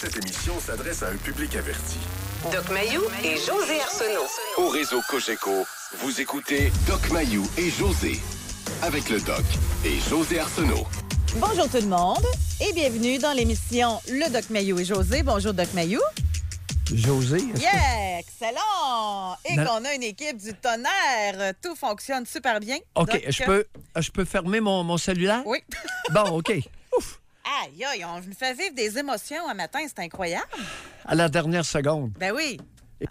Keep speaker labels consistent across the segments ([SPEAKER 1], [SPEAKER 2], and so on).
[SPEAKER 1] Cette émission s'adresse à un public averti.
[SPEAKER 2] Doc Mayou et José Arsenault.
[SPEAKER 1] Au réseau Cogeco, vous écoutez Doc Mayou et José. Avec le Doc et José Arsenault.
[SPEAKER 3] Bonjour tout le monde et bienvenue dans l'émission Le Doc Mayou et José. Bonjour Doc Mayou.
[SPEAKER 4] José. Yeah,
[SPEAKER 3] excellent! Et qu'on a une équipe du tonnerre. Tout fonctionne super bien. OK, je peux,
[SPEAKER 4] je peux fermer mon, mon cellulaire? Oui. bon, OK.
[SPEAKER 3] Aïe, aïe, on me fait vivre des émotions un matin, c'est incroyable.
[SPEAKER 4] À la dernière seconde. Ben oui.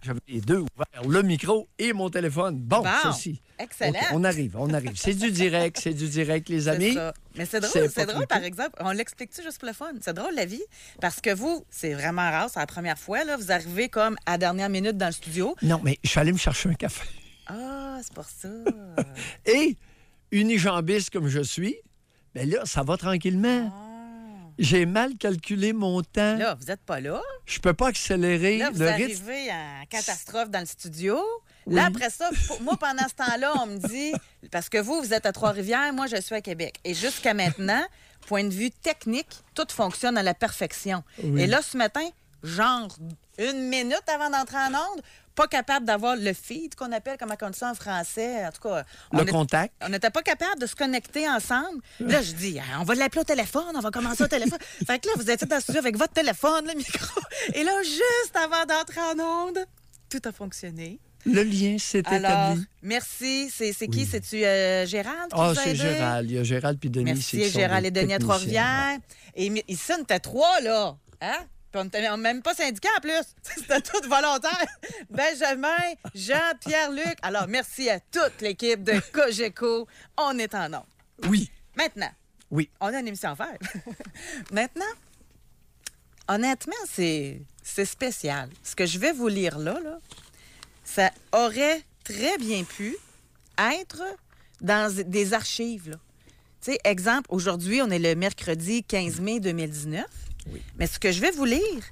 [SPEAKER 4] J'avais les deux ouverts, le micro et mon téléphone. Bon, ça aussi. Excellent. on arrive, on arrive. C'est du direct, c'est du direct, les amis. Ça. Mais c'est drôle, c'est drôle, par
[SPEAKER 3] exemple. On l'explique-tu juste pour le fun? C'est drôle, la vie. Parce que vous, c'est vraiment rare, c'est la première fois, là. Vous arrivez comme à dernière minute dans le studio.
[SPEAKER 4] Non, mais je suis allé me chercher un café.
[SPEAKER 3] Ah, c'est pour ça.
[SPEAKER 4] et unijambiste comme je suis, bien là, ça va tranquillement. Ah. J'ai mal calculé mon temps. Là, vous n'êtes pas là. Je peux pas accélérer là, vous arrivez
[SPEAKER 3] en catastrophe dans le studio. Là, après ça, moi, pendant ce temps-là, on me dit, parce que vous, vous êtes à Trois-Rivières, moi, je suis à Québec. Et jusqu'à maintenant, point de vue technique, tout fonctionne à la perfection. Et là, ce matin, genre une minute avant d'entrer en onde, pas capable d'avoir le feed qu'on appelle, comme on dit ça en français, en tout cas. Le contact. on n'était pas capable de se connecter ensemble. Là, je dis, ah, on va l'appeler au téléphone, on va commencer au téléphone. fait que là, vous êtes dans le studio avec votre téléphone, le micro. Et là, juste avant d'entrer en onde, tout a fonctionné.
[SPEAKER 4] Le lien s'est établi.
[SPEAKER 3] Merci. C'est qui? C'est-tu euh, Gérald? Ah, c'est Gérald.
[SPEAKER 4] Il y a Gérald puis Denis. Merci, Gérald et Denis à Trois-Rivières.
[SPEAKER 3] Et ils sont à trois, là. Hein? On on même pas syndicat en plus. C'était tout volontaire. Benjamin, Jean, Pierre-Luc. Alors, merci à toute l'équipe de Cogeco. On est en nombre. Oui. Maintenant. Oui. On a une émission à faire. Maintenant, honnêtement, c'est, c'est spécial. Ce que je vais vous lire là, là, ça aurait très bien pu être dans des archives. Tu sais, exemple, aujourd'hui, on est le mercredi 15 mai 2019. Mais ce que je vais vous lire,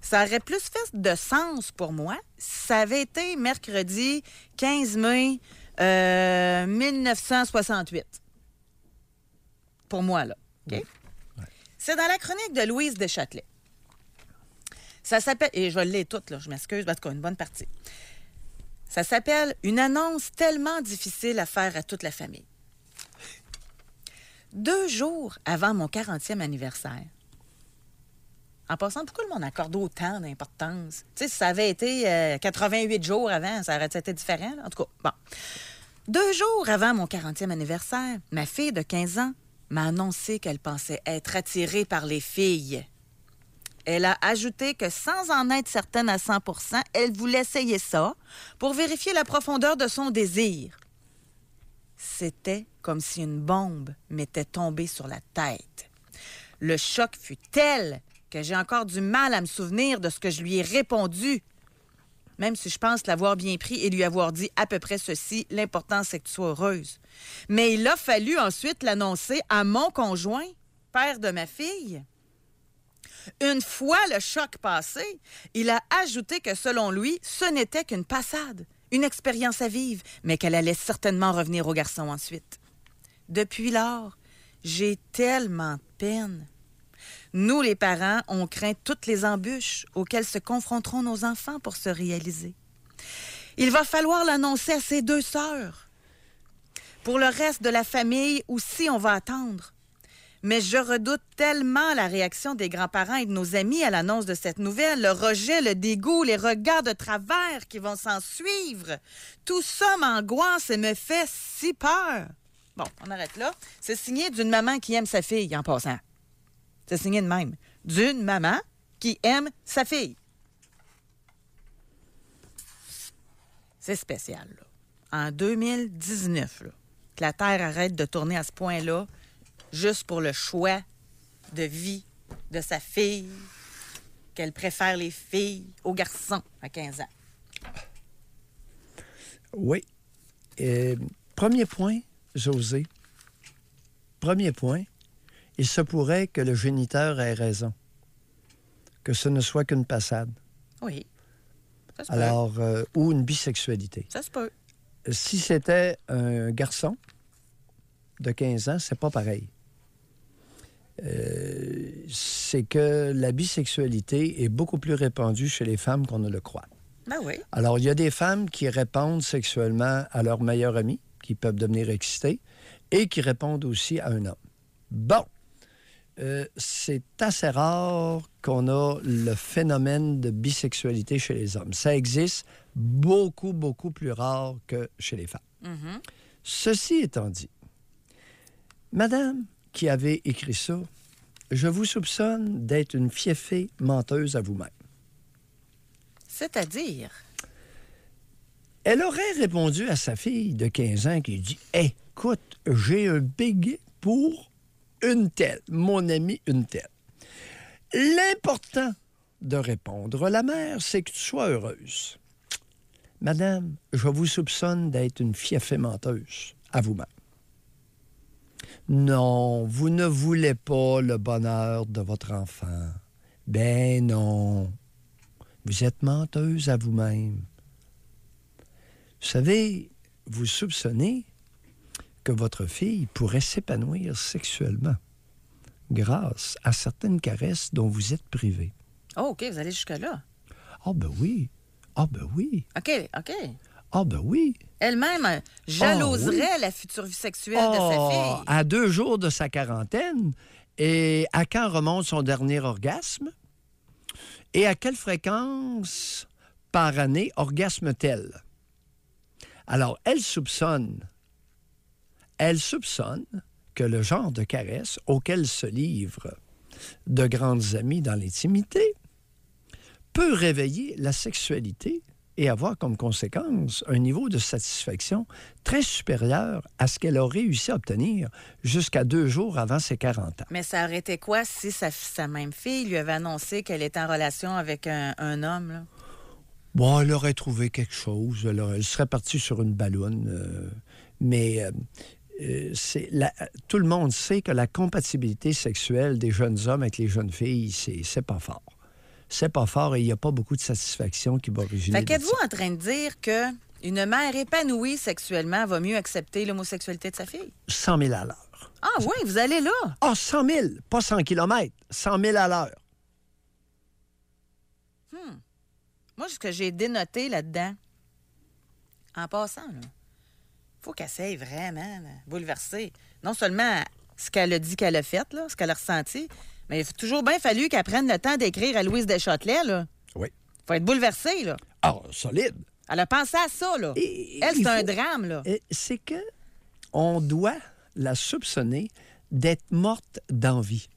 [SPEAKER 3] ça aurait plus fait de sens pour moi si ça avait été mercredi 15 mai 1968. Euh, pour moi, là. OK? C'est dans la chronique de Louise de Châtelet. Ça s'appelle, et je l'ai toute, là, je m'excuse, parce qu'on cas, une bonne partie. Ça s'appelle Une annonce tellement difficile à faire à toute la famille. Deux jours avant mon 40e anniversaire, en passant, pourquoi le monde accorde autant d'importance? Tu sais, si ça avait été 88 euh, jours avant, ça aurait été différent. En tout cas, bon. Deux jours avant mon 40e anniversaire, ma fille de 15 ans m'a annoncé qu'elle pensait être attirée par les filles. Elle a ajouté que sans en être certaine à 100 elle voulait essayer ça pour vérifier la profondeur de son désir. C'était comme si une bombe m'était tombée sur la tête. Le choc fut tel que j'ai encore du mal à me souvenir de ce que je lui ai répondu. Même si je pense l'avoir bien pris et lui avoir dit à peu près ceci, l'important c'est que tu sois heureuse. Mais il a fallu ensuite l'annoncer à mon conjoint, père de ma fille. Une fois le choc passé, il a ajouté que selon lui, ce n'était qu'une passade, une expérience à vivre, mais qu'elle allait certainement revenir au garçon ensuite. Depuis lors, j'ai tellement de peine. Nous, les parents, on craint toutes les embûches auxquelles se confronteront nos enfants pour se réaliser. Il va falloir l'annoncer à ses deux sœurs. Pour le reste de la famille aussi, on va attendre. Mais je redoute tellement la réaction des grands-parents et de nos amis à l'annonce de cette nouvelle, le rejet, le dégoût, les regards de travers qui vont s'en suivre. Tout ça m'angoisse et me fait si peur. Bon, on arrête là. C'est signé d'une maman qui aime sa fille en passant. C'est signé de même. D'une maman qui aime sa fille. C'est spécial, là. En 2019, là, que la Terre arrête de tourner à ce point-là, juste pour le choix de vie de sa fille, qu'elle préfère les filles aux garçons à 15 ans.
[SPEAKER 4] Oui. Euh, premier point, José. Premier point, il se pourrait que le géniteur ait raison, que ce ne soit qu'une passade. Oui. Ça se Alors, euh, ou une bisexualité. Ça se peut. Si c'était un garçon de 15 ans, c'est pas pareil. Euh, c'est que la bisexualité est beaucoup plus répandue chez les femmes qu'on ne le croit. Ben oui. Alors, il y a des femmes qui répondent sexuellement à leur meilleur ami, qui peuvent devenir excitées, et qui répondent aussi à un homme. Bon, euh, c'est assez rare qu'on a le phénomène de bisexualité chez les hommes. Ça existe beaucoup, beaucoup plus rare que chez les femmes. Mm-hmm. Ceci étant dit, Madame qui avait écrit ça, je vous soupçonne d'être une fiefée menteuse à vous-même.
[SPEAKER 3] C'est-à-dire?
[SPEAKER 4] Elle aurait répondu à sa fille de 15 ans qui dit Écoute, j'ai un big pour une telle, mon ami, une telle. L'important de répondre la mère, c'est que tu sois heureuse. Madame, je vous soupçonne d'être une fiefée menteuse à vous-même. Non, vous ne voulez pas le bonheur de votre enfant. Ben non. Vous êtes menteuse à vous-même. Vous savez, vous soupçonnez que votre fille pourrait s'épanouir sexuellement grâce à certaines caresses dont vous êtes privé.
[SPEAKER 3] Oh, OK, vous allez jusque-là.
[SPEAKER 4] Ah, oh, ben oui. Ah, oh, ben oui. OK, OK. Ah, oh, ben oui. Elle-même hein, jalouserait
[SPEAKER 3] ah, la future vie sexuelle de sa ah, fille.
[SPEAKER 4] À deux jours de sa quarantaine, et à quand remonte son dernier orgasme? Et à quelle fréquence par année orgasme-t-elle? Alors, elle soupçonne elle soupçonne que le genre de caresse auquel se livrent de grandes amies dans l'intimité peut réveiller la sexualité et avoir comme conséquence un niveau de satisfaction très supérieur à ce qu'elle a réussi à obtenir jusqu'à deux jours avant ses 40 ans.
[SPEAKER 3] Mais ça aurait été quoi si sa, même fille lui avait annoncé qu'elle était en relation avec un, homme?
[SPEAKER 4] Bon, elle aurait trouvé quelque chose. Elle, serait partie sur une ballonne. Euh, mais euh, euh, tout le monde sait que la compatibilité sexuelle des jeunes hommes avec les jeunes filles, c'est pas fort. C'est pas fort et il n'y a pas beaucoup de satisfaction qui va originer. Fait qu'êtes-vous
[SPEAKER 3] en train de dire que une mère épanouie sexuellement va mieux accepter l'homosexualité de sa fille?
[SPEAKER 4] 100 000 à l'heure. Ah oui, vous allez là? Ah, cent 100 000, pas 100 km, 100 000 à l'heure.
[SPEAKER 3] Hmm. Moi, ce que j'ai dénoté là-dedans, en passant, là, faut qu'elle s'aille vraiment bouleversée. Non seulement ce qu'elle a dit qu'elle a fait, ce qu'elle a ressenti, mais il a toujours bien fallu qu'elle prenne le temps d'écrire à Louise Deschâtelet. Là. Oui. faut être bouleversée. Là. Ah, solide. Elle a pensé à ça. Là. Elle, c'est un drame. là.
[SPEAKER 4] C'est que on doit la soupçonner d'être morte d'envie.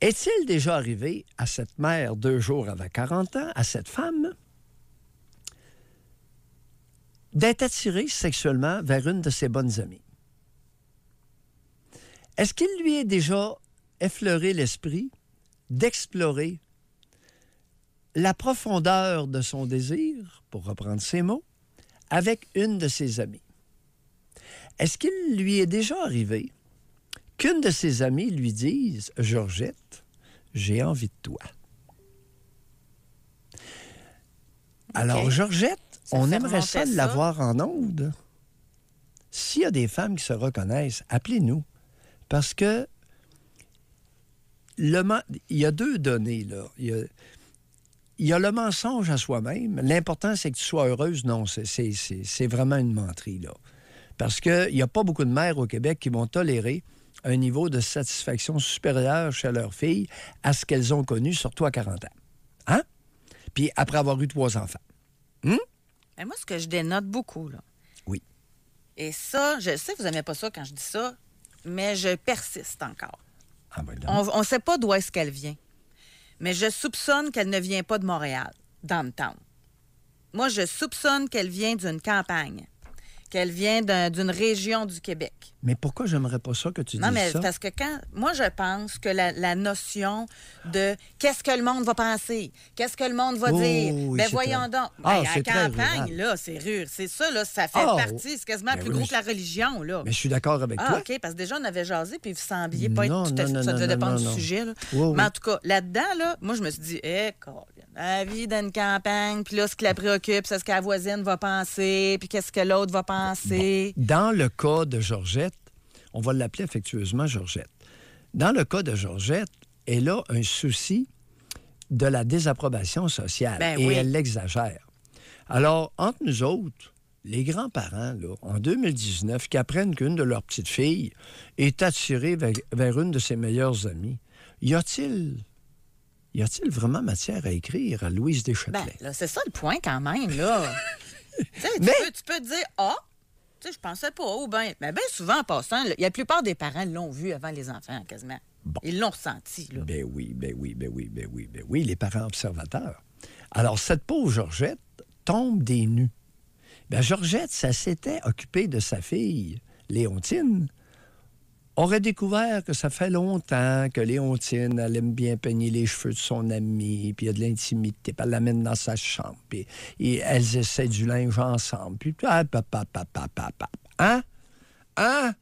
[SPEAKER 4] Est-il déjà arrivé à cette mère deux jours avant 40 ans, à cette femme, d'être attiré sexuellement vers une de ses bonnes amies. Est-ce qu'il lui est déjà effleuré l'esprit d'explorer la profondeur de son désir, pour reprendre ses mots, avec une de ses amies? Est-ce qu'il lui est déjà arrivé qu'une de ses amies lui dise Georgette, j'ai envie de toi? Alors, Georgette on aimerait ça, de l'avoir en onde. S'il y a des femmes qui se reconnaissent, appelez-nous. Parce que le il y a deux données. Là. Il, y a, le mensonge à soi-même. L'important, c'est que tu sois heureuse. Non, c'est vraiment une menterie. Là. Parce qu'il n'y a pas beaucoup de mères au Québec qui vont tolérer un niveau de satisfaction supérieur chez leurs filles à ce qu'elles ont connu, surtout à 40 ans. Hein? Puis après avoir eu trois enfants. hein
[SPEAKER 3] moi, ce que je dénote beaucoup, là. Oui. Et ça, je sais que vous n'aimez pas ça quand je dis ça, mais je persiste encore. Ah, ben, on ne sait pas d'où est-ce qu'elle vient. Mais je soupçonne qu'elle ne vient pas de Montréal, dans temps. Moi, je soupçonne qu'elle vient d'une campagne qu'elle vient d'une région du Québec.
[SPEAKER 4] Mais pourquoi j'aimerais pas ça que tu dises ça? Non, mais parce
[SPEAKER 3] que quand. Moi, je pense que la, notion de qu'est-ce que le monde va penser, qu'est-ce que le monde va oh, dire, Mais ben voyons donc. Ah, ben, la campagne, là, c'est rure. C'est ça, là, ça fait oh. partie. C'est quasiment ben plus gros que la religion, là. Mais je suis d'accord avec ah, toi. OK, parce que déjà, on avait jasé, puis vous sembliez pas être tout à fait. Ça devait dépendre du sujet, là. mais en tout cas, là-dedans, là, moi, je me suis dit, eh la vie d'une campagne, puis là, ce qui la préoccupe, c'est ce que la voisine va penser, puis qu'est-ce que
[SPEAKER 4] l'autre va penser. Dans le cas de Georgette, on va l'appeler affectueusement Georgette. Dans le cas de Georgette, elle a un souci de la désapprobation sociale ben et elle l'exagère. Alors, entre nous autres, les grands-parents, en 2019, qui apprennent qu'une de leurs petites filles est attirée vers, une de ses meilleures amies, y a-t-il y a-t-il vraiment matière à écrire à Louise Deschâtelet?
[SPEAKER 3] Ben, c'est ça le point quand même, là. tu, mais... peux, tu, peux, dire, ah, je pensais pas. Ou oh, ben mais souvent, en passant, la plupart des parents l'ont vu avant les enfants, quasiment. Ils l'ont ressenti.
[SPEAKER 4] Ben oui, ben oui, ben oui, ben oui, ben oui, les parents observateurs. Alors, cette pauvre Georgette tombe des nues. Ben, Georgette, ça s'était occupée de sa fille, Léontine, aurait découvert que ça fait longtemps que Léontine, elle aime bien peigner les cheveux de son amie, puis il y a de l'intimité, puis elle l'amène dans sa chambre, puis et elles essaient du linge ensemble, puis papa, ah, papa, papa. Hein? Hein?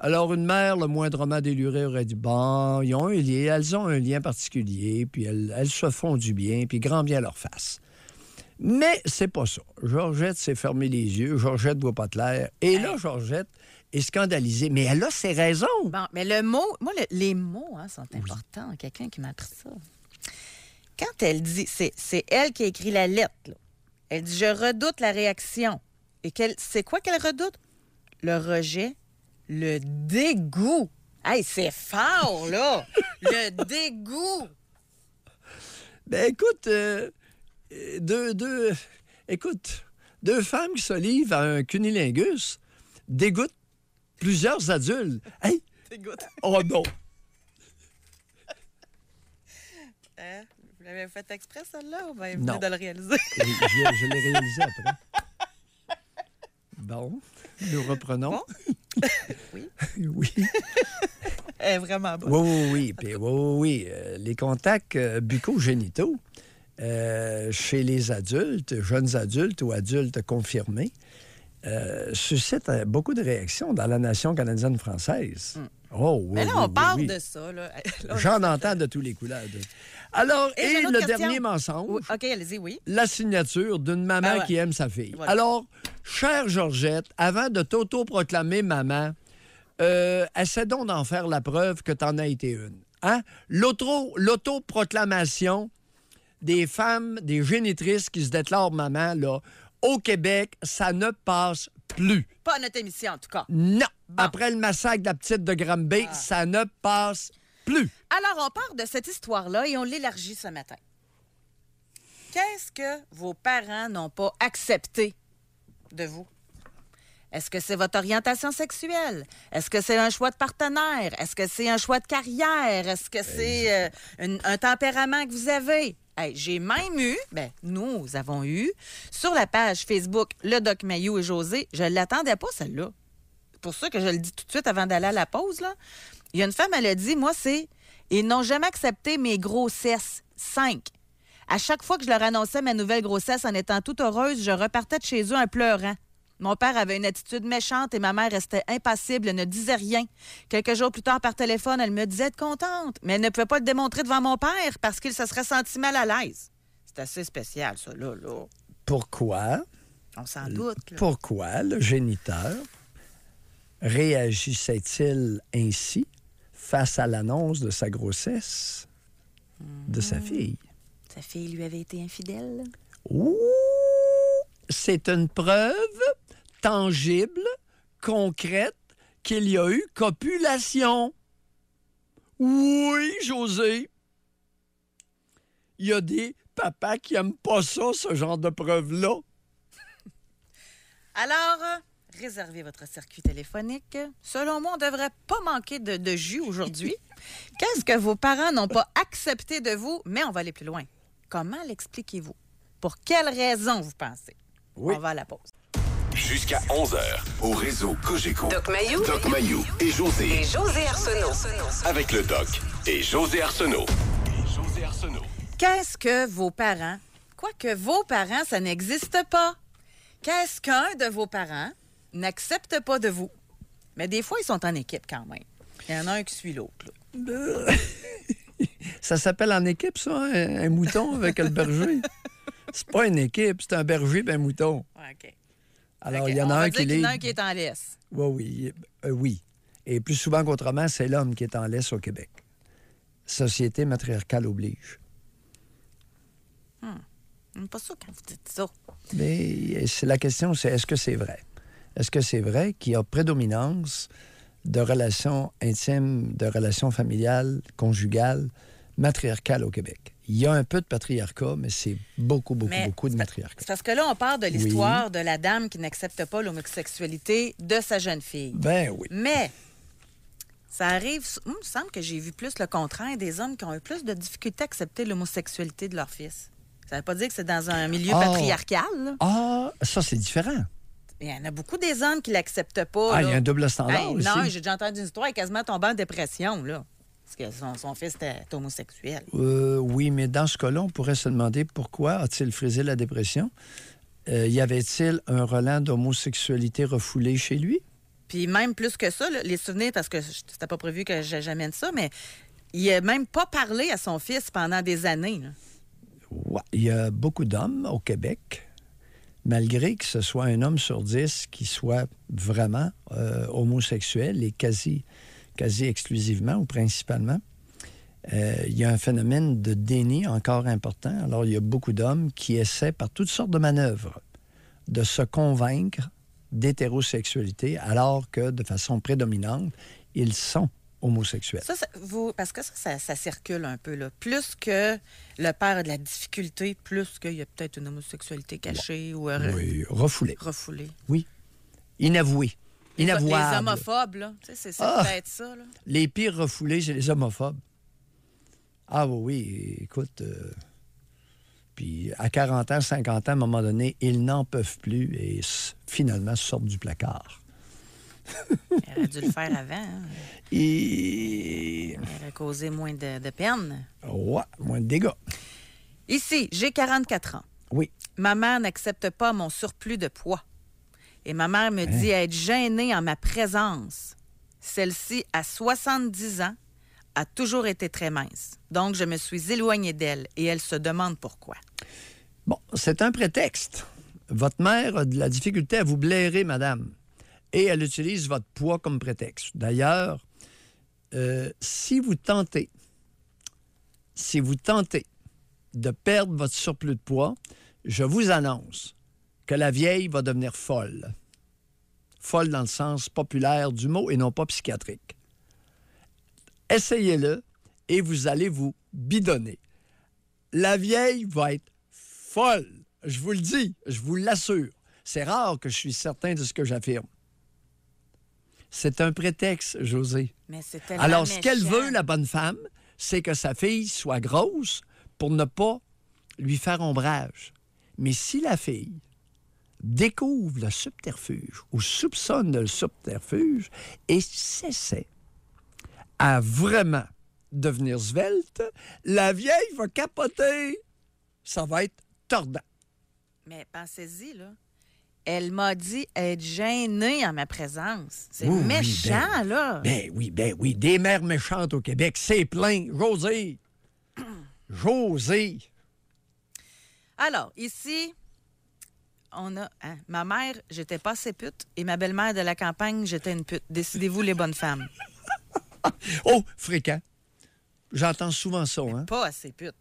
[SPEAKER 4] Alors, une mère, le moindrement déluré aurait dit Bon, ils ont un lien, elles ont un lien particulier, puis elles, elles se font du bien, puis grand bien leur face. Mais c'est pas ça. Georgette s'est fermée les yeux, Georgette voit pas de l'air. Et là, Georgette, et scandalisée. Mais elle a ses raisons. Bon, mais le
[SPEAKER 3] mot, moi, les mots hein,
[SPEAKER 4] sont importants.
[SPEAKER 3] Quelqu'un qui m'a appris
[SPEAKER 4] ça. Quand elle
[SPEAKER 3] dit, c'est elle qui a écrit la lettre. Elle dit Je redoute la réaction. Et c'est quoi qu'elle redoute Le rejet, le dégoût. Hey,
[SPEAKER 4] c'est fort, là
[SPEAKER 3] Le dégoût
[SPEAKER 4] Ben, écoute, euh, deux, deux, écoute, deux femmes qui se livrent à un cunilingus dégoûtent plusieurs adultes. Hey! Oh non!
[SPEAKER 5] Hein? Vous l'avez fait
[SPEAKER 3] exprès, celle-là, ou bien vous venez de le réaliser? je,
[SPEAKER 4] je l'ai réalisé après. Bon, nous reprenons. oui. oui. Elle est
[SPEAKER 3] vraiment bonne. Oui,
[SPEAKER 4] oui, oui. Puis, oui, oui, euh, Les contacts euh, euh, chez les adultes, jeunes adultes ou adultes confirmés, euh, suscite euh, beaucoup de réactions dans la nation canadienne-française. Hmm. Oh, oui, Mais on parle de ça.
[SPEAKER 3] J'en
[SPEAKER 4] entends de tous les couleurs. Alors, et, le dernier mensonge.
[SPEAKER 3] OK, allez-y, oui.
[SPEAKER 4] La signature d'une maman ah qui aime sa fille. Alors, chère Georgette, avant de t'auto-proclamer maman, euh, essaie donc d'en faire la preuve que tu en as été une. Hein? L'auto-proclamation des femmes, des génitrices qui se déclarent maman, là, au Québec, ça ne passe plus.
[SPEAKER 3] Pas à notre émission, en tout cas.
[SPEAKER 4] Non. Après le massacre de la petite de Granby, ah. ça ne passe
[SPEAKER 3] plus. Alors, on part de cette histoire-là et on l'élargit ce matin. Qu'est-ce que vos parents n'ont pas accepté de vous? Est-ce que c'est votre orientation sexuelle? Est-ce que c'est un choix de partenaire? Est-ce que c'est un choix de carrière? Est-ce que ben, c'est euh, un, un tempérament que vous avez? J'ai même eu, ben, nous avons eu, sur la page Facebook Le Doc Mayou et José, je ne l'attendais pas, celle-là. pour ça que je le dis tout de suite avant d'aller à la pause. Là. Il y a une femme, elle a dit Moi, c'est. Ils n'ont jamais accepté mes grossesses. Cinq. À chaque fois que je leur annonçais ma nouvelle grossesse en étant toute heureuse, je repartais de chez eux en pleurant. Mon père avait une attitude méchante et ma mère restait impassible, ne disait rien. Quelques jours plus tard, par téléphone, elle me disait être contente, mais elle ne pouvait pas le démontrer devant mon père parce qu'il se serait senti mal à l'aise. C'est assez spécial, ça, là.
[SPEAKER 4] Pourquoi? On s'en doute. Pourquoi le géniteur réagissait-il ainsi face à l'annonce de sa grossesse de sa hmm. fille? Sa fille lui
[SPEAKER 3] avait été infidèle.
[SPEAKER 4] Ouh! C'est une preuve tangible, concrète, qu'il y a eu copulation. Oui, José. Il y a des papas qui n'aiment pas ça, ce genre de preuve-là.
[SPEAKER 3] Alors, réservez votre circuit téléphonique. Selon moi, on ne devrait pas manquer de, jus aujourd'hui. Qu'est-ce que vos parents n'ont pas accepté de vous? Mais on va aller plus loin. Comment l'expliquez-vous? Pour quelles raisons vous pensez? On va à la pause.
[SPEAKER 4] Jusqu'à 11h, au réseau Cogeco. Doc Mayou. Doc Mayou et José. Et José Arsenault. Avec le Doc et José Arsenault.
[SPEAKER 2] Arsenault. Qu'est-ce que
[SPEAKER 3] vos parents? Quoique vos parents, ça n'existe pas. Qu'est-ce qu'un de vos parents n'accepte pas de vous? Mais des fois, ils sont en équipe quand même. Il y en a un qui suit
[SPEAKER 4] l'autre. ça s'appelle en équipe, ça, hein? un, mouton avec un berger. C'est pas une équipe, c'est un berger et un mouton. OK. Alors, il y en a un qui, est... en laisse. Oui, euh, oui. Et plus souvent qu'autrement, c'est l'homme qui est en laisse au Québec. Société matriarcale oblige.
[SPEAKER 3] Hmm. Pas ça quand vous dites ça.
[SPEAKER 4] Mais euh, la question, c'est est-ce que c'est vrai? Est-ce que c'est vrai qu'il y a prédominance de relations intimes, de relations familiales, conjugales, matriarcales au Québec? il y a un peu de patriarcat, mais c'est beaucoup, beaucoup, beaucoup de matriarcat.
[SPEAKER 3] parce que là, on parle de l'histoire de la dame qui n'accepte pas l'homosexualité de sa jeune fille. Ben oui. Mais ça arrive. Il me semble que j'ai vu plus le contraire des hommes qui ont eu plus de difficultés à accepter l'homosexualité de leur fils. Ça ne veut pas dire que c'est dans un milieu ah. patriarcal.
[SPEAKER 4] Ah, ça, c'est différent.
[SPEAKER 3] Il y en a beaucoup des hommes qui l'acceptent pas. Ah, il y a un double standard. Ben, aussi. non, j'ai déjà entendu une histoire, elle est quasiment tombée en dépression. Là que son, fils est homosexuel.
[SPEAKER 4] Euh, oui, mais dans ce cas-là, on pourrait se demander pourquoi a-t-il frisé la dépression? Euh, y avait-il un relent d'homosexualité refoulé chez lui?
[SPEAKER 3] Puis même plus que ça, les souvenirs, parce que c'était pas prévu que j'amène ça, mais il a même pas parlé à son fils pendant des années.
[SPEAKER 4] Il y a beaucoup d'hommes au Québec, malgré que ce soit un homme sur dix qui soit vraiment euh, homosexuel et quasi quasi exclusivement ou principalement, euh, il y a un phénomène de déni encore important. Alors, il y a beaucoup d'hommes qui essaient par toutes sortes de manœuvres de se convaincre d'hétérosexualité alors que, de façon prédominante, ils sont homosexuels. Ça,
[SPEAKER 3] vous, parce que ça, ça, circule un peu. Là. Plus que le père a de la difficulté, plus qu'il y a peut-être une homosexualité cachée ou... Euh, oui, refoulée. Refoulée.
[SPEAKER 4] Oui, inavouée. Les
[SPEAKER 3] homophobes, c'est ah! ça.
[SPEAKER 4] Les pires refoulés, c'est les homophobes. Ah oui, écoute. Euh, puis à 40 ans, 50 ans, à un moment donné, ils n'en peuvent plus et finalement sortent du placard. Elle aurait dû le faire avant. Hein. Et... Elle aurait
[SPEAKER 3] causé moins de, de peine.
[SPEAKER 4] Ouais, moins de dégâts.
[SPEAKER 3] Ici, j'ai 44 ans. Oui. Ma mère n'accepte pas mon surplus de poids. Et ma mère me dit dit hein? être gênée en ma présence. Celle-ci, à 70 ans, a toujours été très mince. Donc, je me suis éloignée d'elle et elle se demande pourquoi.
[SPEAKER 4] Bon, c'est un prétexte. Votre mère a de la difficulté à vous blairer, madame, et elle utilise votre poids comme prétexte. D'ailleurs, euh, si vous tentez, si vous tentez de perdre votre surplus de poids, je vous annonce que la vieille va devenir folle. Folle dans le sens populaire du mot et non pas psychiatrique. Essayez-le et vous allez vous bidonner. La vieille va être folle. Je vous le dis, je vous l'assure. C'est rare que je suis certain de ce que j'affirme. C'est un prétexte, José.
[SPEAKER 3] Alors, ce qu'elle
[SPEAKER 4] veut, la bonne femme, c'est que sa fille soit grosse pour ne pas lui faire ombrage. Mais si la fille découvre le subterfuge ou soupçonne le subterfuge et cessez à vraiment devenir svelte, la vieille va capoter. Ça va être tordant.
[SPEAKER 3] Mais pensez-y, là.
[SPEAKER 4] Elle m'a dit être
[SPEAKER 3] gênée en ma présence. C'est méchant, ben, là.
[SPEAKER 4] Ben oui, ben oui. Des mères méchantes au Québec, c'est plein. Josée! Josée!
[SPEAKER 3] Alors, ici, on a. Hein, ma mère, j'étais pas assez pute, et ma belle-mère de la campagne, j'étais une pute. Décidez-vous, les bonnes femmes. oh,
[SPEAKER 4] fréquent. J'entends souvent ça. Hein? Pas assez
[SPEAKER 3] pute.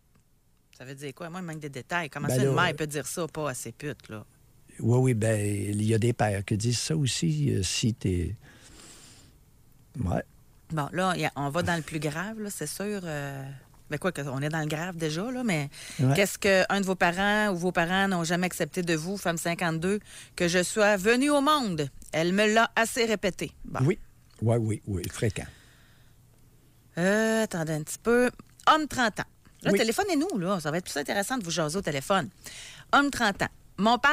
[SPEAKER 3] Ça veut dire quoi? Moi, il manque des détails. Comment ben ça, une mère euh, peut dire ça, pas assez pute, là?
[SPEAKER 4] Oui, oui, ben il y a des pères qui disent ça aussi, euh, si t'es... Ouais.
[SPEAKER 3] Bon, là, on va dans le plus grave, là, c'est sûr. Euh, mais ben quoi, on est dans le grave déjà, là, mais qu'est-ce qu'un de vos parents ou vos parents n'ont jamais accepté de vous, femme 52, que je sois venue au monde? Elle me l'a assez répété.
[SPEAKER 4] Oui, oui, oui, oui, fréquent.
[SPEAKER 3] Euh, Attends un petit peu. Homme 30 ans. Le téléphone téléphonez-nous, là. Ça va être plus intéressant de vous jaser au téléphone. Homme 30 ans. Mon père,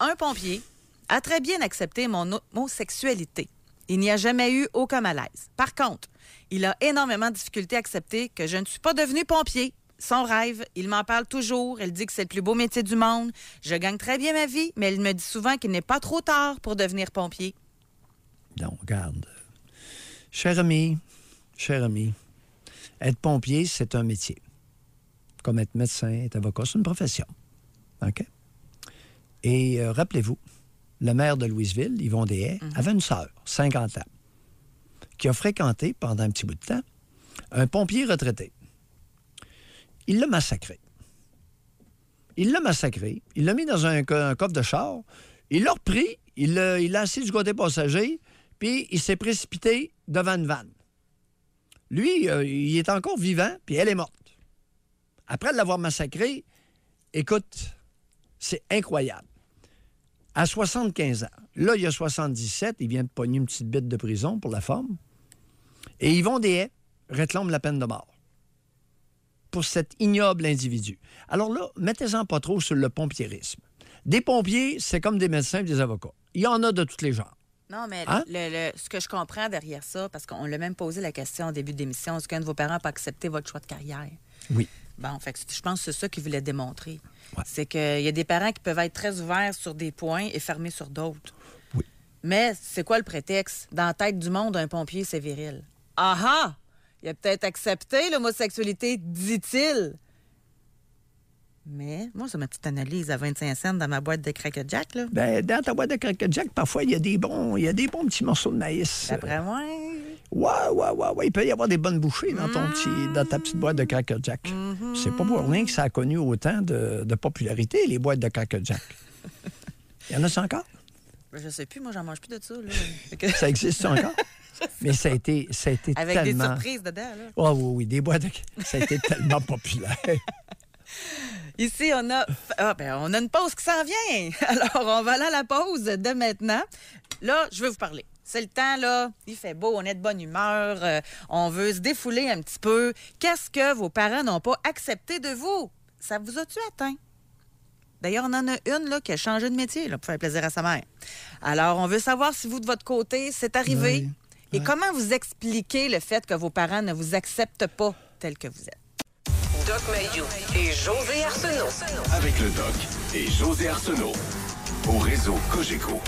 [SPEAKER 3] un pompier, a très bien accepté mon homosexualité. Il n'y a jamais eu aucun malaise. Par contre, il a énormément de difficultés à accepter que je ne suis pas devenu pompier. Son rêve, il m'en parle toujours. Elle dit que c'est le plus beau métier du monde. Je gagne très bien ma vie, mais elle me dit souvent qu'il n'est pas trop tard pour devenir pompier.
[SPEAKER 4] Non, garde, Cher ami, être pompier, c'est un métier. Comme être médecin, être avocat, c'est une profession. OK? Et euh, rappelez-vous, le maire de Louisville, Yvon Deshaies, mhm. avait une soeur, 50 ans qui a fréquenté pendant un petit bout de temps un pompier retraité. Il l'a massacré. Il l'a massacré. Il l'a mis dans un, coffre de char. Il l'a repris. Il l'a assis du côté passager. Puis il s'est précipité devant une vanne. Lui, euh, il est encore vivant, puis elle est morte. Après l'avoir massacré, écoute, c'est incroyable. À 75 ans, là, il a 77, il vient de pogner une petite bête de prison pour la forme. Et Yvon Deshaies réclame la peine de mort pour cet ignoble individu. Alors là, mettez-en pas trop sur le pompierisme. Des pompiers, c'est comme des médecins et des avocats. Il y en a de tous les genres.
[SPEAKER 3] Non, mais hein? ce que je comprends derrière ça, parce qu'on l'a même posé la question au début de l'émission, est-ce qu'un de vos parents pas accepté votre choix de carrière? Oui. Bon, fait je pense que c'est ça qu'il voulait démontrer. C'est qu'il y a des parents qui peuvent être très ouverts sur des points et fermés sur d'autres. Oui. Mais c'est quoi le prétexte? Dans la tête du monde, un pompier, c'est viril. Ah ah! Il a peut-être accepté l'homosexualité, dit-il. Mais moi, c'est ma petite analyse à 25 cents dans ma boîte de Cracker Jack. Là.
[SPEAKER 4] Ben, dans ta boîte de Cracker Jack, parfois, il y, a des bons, y a des bons petits morceaux de maïs. Après moi. Ouais, ouais, ouais, ouais. Il peut y avoir des bonnes bouchées dans, ton mmh. petit, dans ta petite boîte de Cracker Jack. Mmh. C'est pas pour rien que ça a connu autant de, popularité, les boîtes de Cracker Jack. Il y en a ça encore?
[SPEAKER 3] Ben, je sais plus. Moi, j'en mange plus de ça. Là. ça existe encore?
[SPEAKER 4] Mais ça a été, ça a été Avec des surprises dedans, là. Oh, oui, oui, des boîtes. Ça a été tellement populaire.
[SPEAKER 3] Ici, on a, ah, ben, on a une pause qui s'en vient. Alors, on va là à la pause de maintenant. Là, je veux vous parler. C'est le temps, là. Il fait beau, on est de bonne humeur, euh, on veut se défouler un petit peu. Qu'est-ce que vos parents n'ont pas accepté de vous? Ça vous a-tu atteint? D'ailleurs, on en a une là, qui a changé de métier pour faire plaisir à sa mère. Alors, on veut savoir si vous, de votre côté, c'est arrivé. Et comment vous expliquez le fait que vos parents ne vous acceptent pas tel que vous êtes?
[SPEAKER 1] Doc Mayou et José Arsenault. Avec le Doc et José Arsenault au réseau Cogeco.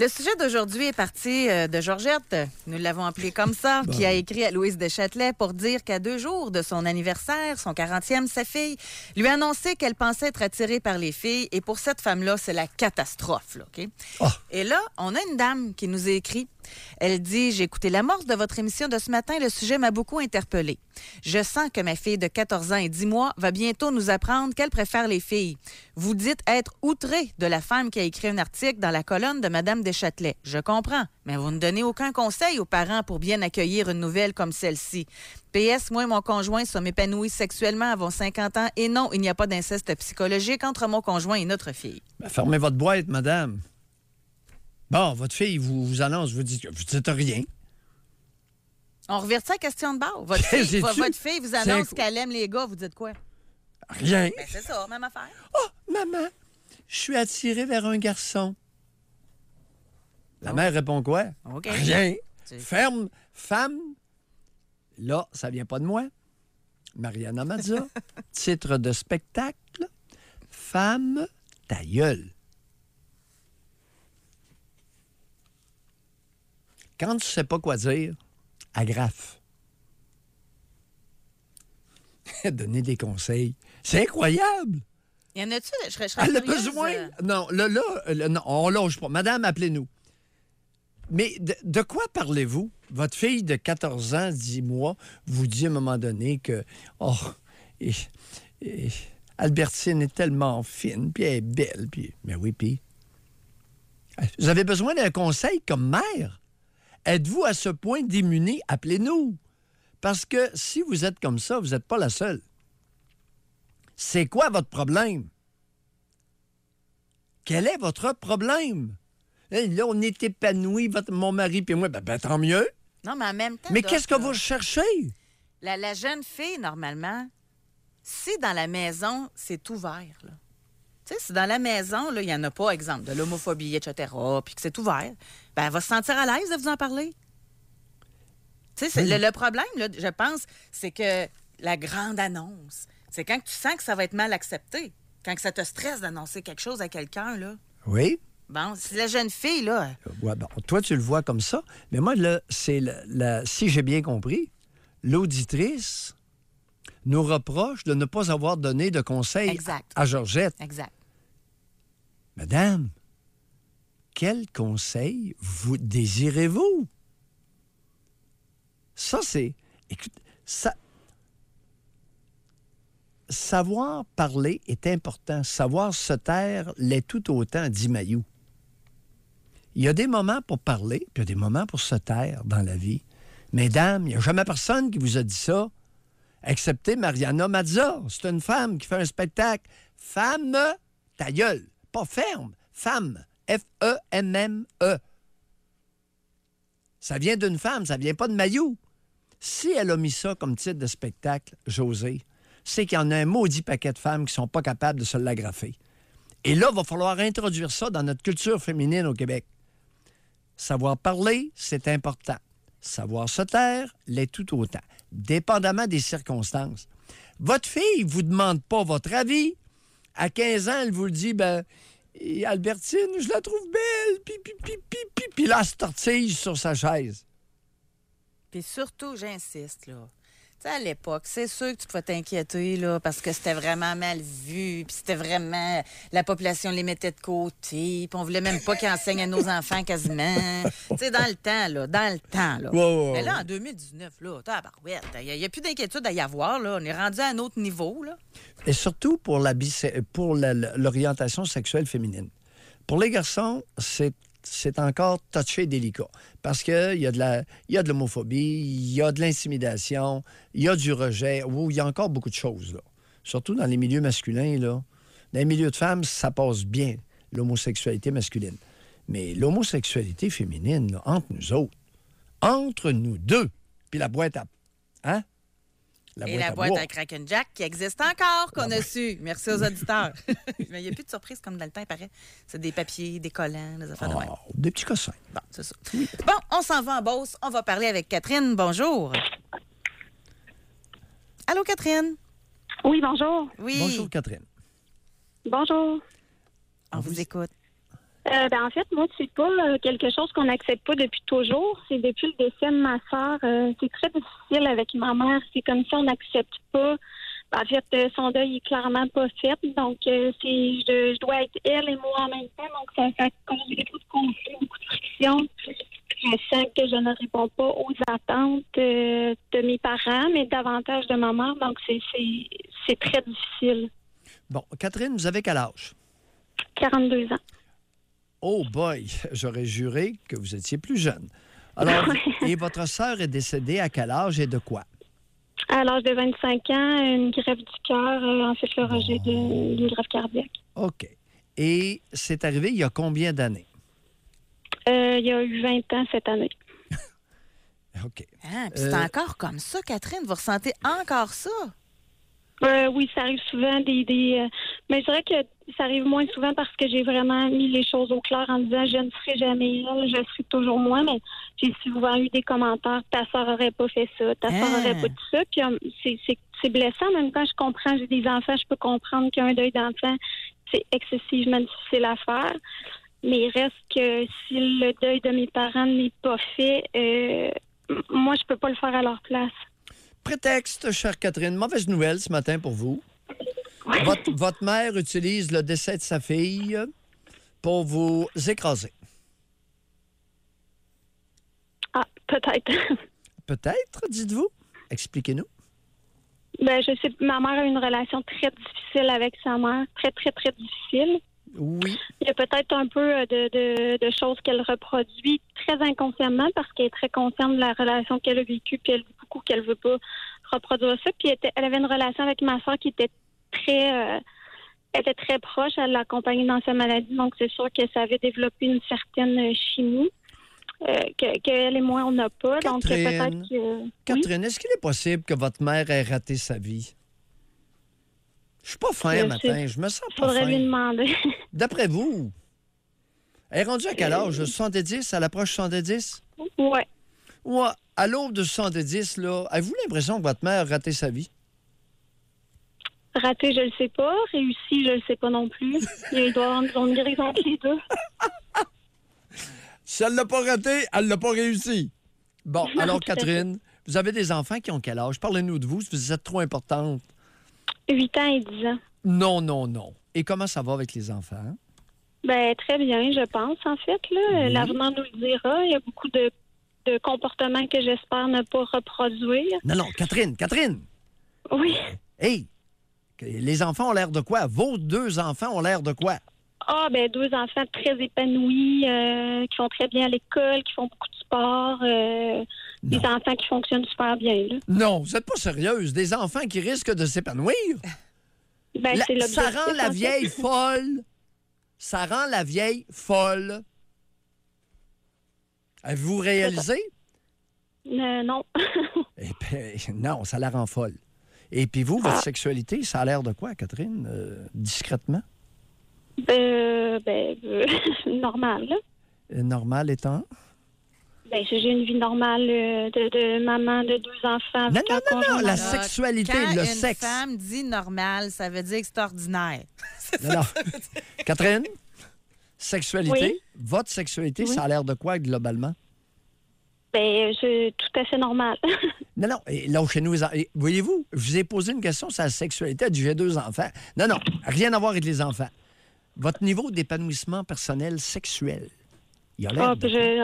[SPEAKER 3] Le sujet d'aujourd'hui est parti euh, de Georgette, nous l'avons appelé comme ça, qui a écrit à Louise de Châtelet pour dire qu'à deux jours de son anniversaire, son 40e, sa fille lui annonçait qu'elle pensait être attirée par les filles. Et pour cette femme-là, c'est la catastrophe. Là, ah. Et là, on a une dame qui nous a écrit elle dit J'ai écouté l'amorce de votre émission de ce matin. Le sujet m'a beaucoup interpellée. Je sens que ma fille de 14 ans et 10 mois va bientôt nous apprendre qu'elle préfère les filles. Vous dites être outré de la femme qui a écrit un article dans la colonne de Madame Deschâtelet. Je comprends, mais vous ne donnez aucun conseil aux parents pour bien accueillir une nouvelle comme celle-ci. PS, moi et mon conjoint sommes épanouis sexuellement avant 50 ans et non, il n'y a pas d'inceste psychologique entre mon conjoint et notre fille.
[SPEAKER 4] Ben, fermez votre boîte, madame. Bon, votre fille vous, vous annonce, vous dites, vous dites rien.
[SPEAKER 3] On revient à la question de bord. Votre fille, votre fille vous annonce qu'elle aime les gars, vous dites quoi? Rien. Ben, c'est ça, même affaire.
[SPEAKER 4] Oh, maman, je suis attirée vers un garçon. La oh. mère répond quoi? Rien. Ferme, femme. Là, ça vient pas de moi. Mariana Mazza, titre de spectacle, Femme ta gueule. Quand tu sais pas quoi dire, agrafe. Donner des conseils. C'est incroyable!
[SPEAKER 3] Il y en a-tu? Je, je Elle a besoin. Euh.
[SPEAKER 4] Non, là, là, non, on longe pas. Madame, appelez-nous. Mais de, quoi parlez-vous? Votre fille de 14 ans, 10 mois, vous dit à un moment donné que, oh, Albertine est tellement fine, puis elle est belle, puis... Mais oui, puis... Euh, vous avez besoin d'un conseil comme mère? Êtes-vous à ce point démunis? Appelez-nous. Parce que si vous êtes comme ça, vous n'êtes pas la seule. C'est quoi votre problème? Quel est votre problème? Là, on est épanoui, votre, mon mari et moi. Ben, ben, tant mieux.
[SPEAKER 3] Non, mais en même temps. Mais qu'est-ce que
[SPEAKER 4] vous cherchez?
[SPEAKER 3] La, la, jeune fille, normalement, si dans la maison, c'est ouvert, là sais, si dans la maison, il n'y en a pas, exemple, de l'homophobie, etc., puis que c'est ouvert, ben, elle va se sentir à l'aise de vous en parler. Tu sais, le, problème, je pense, c'est que la grande annonce, c'est quand tu sens que ça va être mal accepté, quand ça te stresse d'annoncer quelque chose à quelqu'un, là. Oui. Bon, c'est la jeune fille, là.
[SPEAKER 4] Euh, bon, toi, tu le vois comme ça. Mais moi, là, c'est la, si j'ai bien compris, l'auditrice nous reproche de ne pas avoir donné de conseils à Georgette. Exact. Madame, quel conseil vous désirez-vous? Ça, c'est. Écoute, ça. Savoir parler est important. Savoir se taire l'est tout autant, dit Mayou. Il y a des moments pour parler, puis il y a des moments pour se taire dans la vie. Mesdames, il n'y a jamais personne qui vous a dit ça, excepté Mariana Mazza. C'est une femme qui fait un spectacle. Femme, ta gueule. Pas ferme, femme. F-E-M-M-E. E. Ça vient d'une femme, ça vient pas de maillot. Si elle a mis ça comme titre de spectacle, José, c'est qu'il y en a un maudit paquet de femmes qui sont pas capables de se l'agrafer. Et là, il va falloir introduire ça dans notre culture féminine au Québec. Savoir parler, c'est important. Savoir se taire l'est tout autant, dépendamment des circonstances. Votre fille vous demande pas votre avis, à 15 ans, elle vous le dit, ben, Albertine, je la trouve belle, puis, puis, puis, puis, puis, puis là, se tortille sur sa chaise.
[SPEAKER 3] Puis surtout, j'insiste, là, à l'époque, c'est sûr que tu pouvais t'inquiéter, là, parce que c'était vraiment mal vu, puis c'était vraiment... La population les mettait de côté, puis on voulait même pas qu'ils enseignent à nos enfants quasiment. tu dans le temps, là, dans le temps, là. Mais là, en 2019, là, tabarouette, il y a, plus d'inquiétude à y avoir, là. On est rendu à un autre niveau, là.
[SPEAKER 4] Et surtout pour l'orientation sexuelle féminine. Pour les garçons, c'est c'est encore touché délicat. Parce qu'il y a de l'homophobie, il y a de l'intimidation, il y a du rejet. il y a encore beaucoup de choses, là. Surtout dans les milieux masculins, là. Dans les milieux de femmes, ça passe bien, l'homosexualité masculine. Mais l'homosexualité féminine, entre nous autres, entre nous deux, puis la boîte à... Hein? et la boîte à,
[SPEAKER 3] Kraken Jack qui existe encore, qu'on a su. Merci aux auditeurs. Mais il n'y a plus de surprise comme dans le temps, il paraît. C'est des papiers, des collants, des affaires de ah,
[SPEAKER 4] Des petits cossins. Bon, c'est ça.
[SPEAKER 3] Bon, on s'en va en Beauce. On va parler avec Catherine. Bonjour. Allô, Catherine?
[SPEAKER 2] Oui, bonjour. Oui. Bonjour, Catherine. Bonjour. On, vous écoute. Euh, ben, en fait, moi, c'est pas euh, quelque chose qu'on n'accepte pas depuis toujours. C'est depuis le décès de ma soeur. Euh, c'est très difficile avec ma mère. C'est comme si on n'accepte pas. en fait, son deuil est clairement pas fait. Donc, c'est je, dois être elle et moi en même temps. Donc, ça fait beaucoup de conflits, beaucoup de frictions. Je sens que je ne réponds pas aux attentes de mes parents, mais davantage de ma mère. Donc,
[SPEAKER 4] c'est très difficile. Bon, Catherine, vous avez quel âge? 42 ans. Oh boy, j'aurais juré que vous étiez plus jeune. Alors, et votre sœur est décédée à quel âge et de quoi?
[SPEAKER 2] À l'âge de 25 ans, une grève du cœur, euh, en fait, le rejet cardiaque.
[SPEAKER 4] OK. Et c'est arrivé il y a combien d'années?
[SPEAKER 2] Euh, il y a eu 20 ans cette année.
[SPEAKER 4] OK. Ah, c'est euh,
[SPEAKER 3] encore comme ça, Catherine. Vous ressentez encore ça?
[SPEAKER 2] Euh, oui, ça arrive souvent des, des euh, mais je dirais que ça arrive moins souvent parce que j'ai vraiment mis les choses au clair en disant je ne serai jamais elle, je suis toujours moi, mais j'ai souvent eu des commentaires ta soeur aurait pas fait ça, ta soeur hein? pas dit ça, puis euh, c'est blessant même quand je comprends, j'ai des enfants, je peux comprendre qu'un deuil d'enfant c'est excessivement difficile à faire. Mais il reste que si le deuil de mes parents n'est pas fait,
[SPEAKER 4] moi, je peux pas le faire à leur place prétexte, chère Catherine, mauvaise nouvelle ce matin pour vous. Votre, mère utilise le décès de sa fille pour vous écraser. Ah, peut-être. peut-être, dites-vous. Expliquez-nous. Ben, je sais,
[SPEAKER 2] ma mère a une relation très difficile avec sa mère, très, très, très difficile. Oui. Il y a peut-être un peu euh, de, choses qu'elle reproduit très inconsciemment parce qu'elle est très consciente de la relation qu'elle a vécue, puis elle veut beaucoup qu'elle veut pas reproduire ça. Puis elle, avait une relation avec ma soeur qui était très euh, était très proche, elle l'accompagnait dans sa maladie, donc c'est sûr que ça avait développé une certaine euh, chimie. qu'elle et moi, on
[SPEAKER 4] n'a pas. Catherine, Catherine, est-ce qu'il est possible que votre mère ait raté sa vie? Je suis pas fin matin. Je me sens pas Faudrait lui demander. D'après vous, elle est rendue à quel euh, âge? 110? À l'approche 70? Ouais. Ouais. À l'aube de 110, là, avez-vous l'impression que votre mère a raté sa vie?
[SPEAKER 2] Raté, je le sais pas. Réussi, je le sais pas non plus. Il doit avoir les deux.
[SPEAKER 4] si elle l'a pas raté, elle l'a pas réussi. Bon, alors Catherine, vous avez des enfants qui ont quel âge? Parlez-nous de vous, si vous êtes trop importante. 8 ans et 10 ans. Non, non, non. Et comment ça va avec les enfants?
[SPEAKER 2] Ben, très bien, je pense, en fait. L'avenir nous le dira. Il y a beaucoup de, de comportements que j'espère ne pas reproduire.
[SPEAKER 4] Non, non, Catherine, Catherine! Oui. Hey! Les enfants ont l'air de quoi? Vos deux enfants ont l'air de quoi?
[SPEAKER 2] Ah, ben deux enfants très épanouis, euh, qui font très bien à l'école, qui font beaucoup de sport,
[SPEAKER 4] euh, des enfants qui fonctionnent super bien. Non, vous n'êtes pas sérieuse. Des enfants qui risquent de s'épanouir. Ben, ça rend la vieille folle. Ça rend la vieille folle. Avez-vous réalisé? Euh, non. Eh ben, non, ça la rend folle. Et puis vous, votre ah. sexualité, ça a l'air de quoi, Catherine? discrètement? Ben, euh, ben, euh, normal. Euh, normal étant?
[SPEAKER 2] Ben, j'ai une vie normale de, maman de deux enfants. non, non, non, la sexualité, le sexe. Quand
[SPEAKER 3] femme dit normal, ça veut dire extraordinaire.
[SPEAKER 4] non, non. Catherine, sexualité, votre sexualité, ça a l'air de quoi globalement? Ben, c'est tout à fait normal. non, non, et là, chez nous, voyez-vous, je vous ai posé une question sur la sexualité, j'ai deux enfants. Non, non, rien à voir avec les enfants. Votre niveau d'épanouissement personnel sexuel. Il a ah,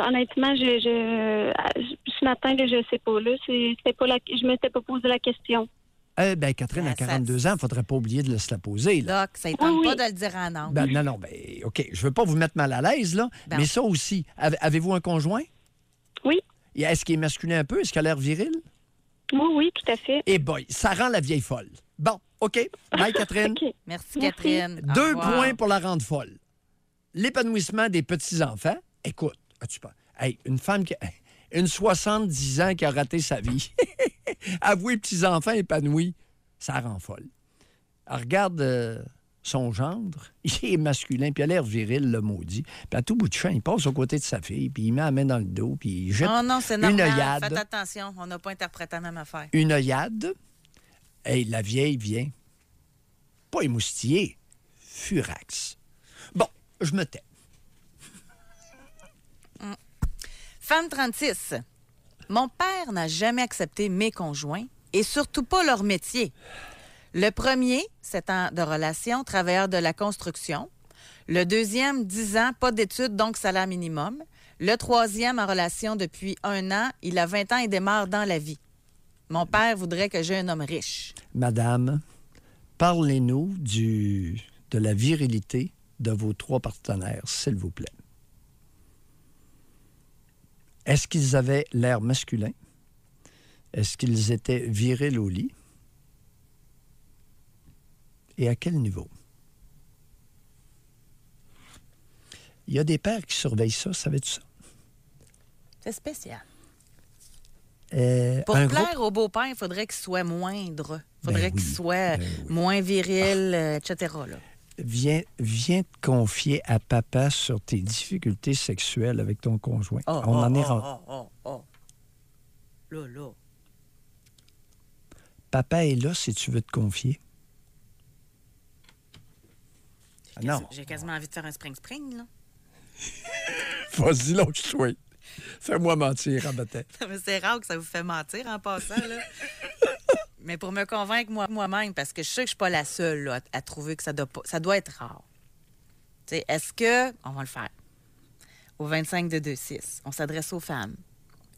[SPEAKER 2] honnêtement, ah, je, ce matin, je ne sais pas. Là, je ne m'étais pas posé la question.
[SPEAKER 4] Eh bien, Catherine, à 42 ben, ans, il ne faudrait pas oublier de se la poser. Là. Donc, ça
[SPEAKER 2] pas de le dire en an.
[SPEAKER 4] Ben, non, non, ben, OK. Je ne veux pas vous mettre mal à l'aise, là. Ben mais ça aussi, avez-vous un conjoint? Oui. Est-ce qu'il est masculin un peu? Est-ce qu'il a l'air viril? Oui, oui, tout à fait. Et eh boy, ça rend la vieille folle. Bon, OK. Bye, Catherine.
[SPEAKER 3] Merci, Catherine. Deux points
[SPEAKER 4] pour la rendre folle. L'épanouissement des petits-enfants. Écoute, as-tu pas. une femme qui. Une 70 ans qui a raté sa vie. Avouer petits-enfants épanouis, ça rend folle. regarde euh, son gendre, il est masculin, puis il a l'air viril, le maudit. Puis à tout bout de champ, il passe aux côtés de sa fille, puis il met la main dans le dos, puis il jette oh non, normal. une Faites
[SPEAKER 3] attention, on n'a pas interprété la même affaire. Une
[SPEAKER 4] œillade Hey, la vieille vient. Pas émoustillée, furax. Bon, je me tais.
[SPEAKER 3] Mm. Femme 36. Mon père n'a jamais accepté mes conjoints et surtout pas leur métier. Le premier, c'est ans de relation, travailleur de la construction. Le deuxième, dix ans, pas d'études, donc salaire minimum. Le troisième, en relation depuis un an, il a 20 ans et démarre dans la vie. Mon père voudrait que j'aie un homme riche.
[SPEAKER 4] Madame, parlez-nous du de la virilité de vos trois partenaires, s'il vous plaît. Est-ce qu'ils avaient l'air masculin? Est-ce qu'ils étaient virils au lit? Et à quel niveau? Il y a des pères qui surveillent ça, savais-tu ça? C'est spécial. Euh, Pour plaire
[SPEAKER 3] au beau-père, il faudrait qu'il soit moindre. Ben faudrait qu'il soit ben moins viril, euh, etc.
[SPEAKER 4] Viens, viens, te confier à papa sur tes difficultés sexuelles avec ton conjoint. Oh, On oh, en est
[SPEAKER 3] oh, oh, Là, là.
[SPEAKER 4] Papa est là si tu veux te confier. Ah non.
[SPEAKER 3] J'ai quasiment envie de faire un spring-spring, là.
[SPEAKER 4] Vas-y, je suis. Fais-moi mentir, Rabatin.
[SPEAKER 3] C'est rare que ça vous fait mentir en passant, Mais pour me convaincre moi-même, parce que je sais que je suis pas la seule à, trouver que ça doit, ça doit être rare. Est-ce que on va le faire au 25 de 2-6, on s'adresse aux femmes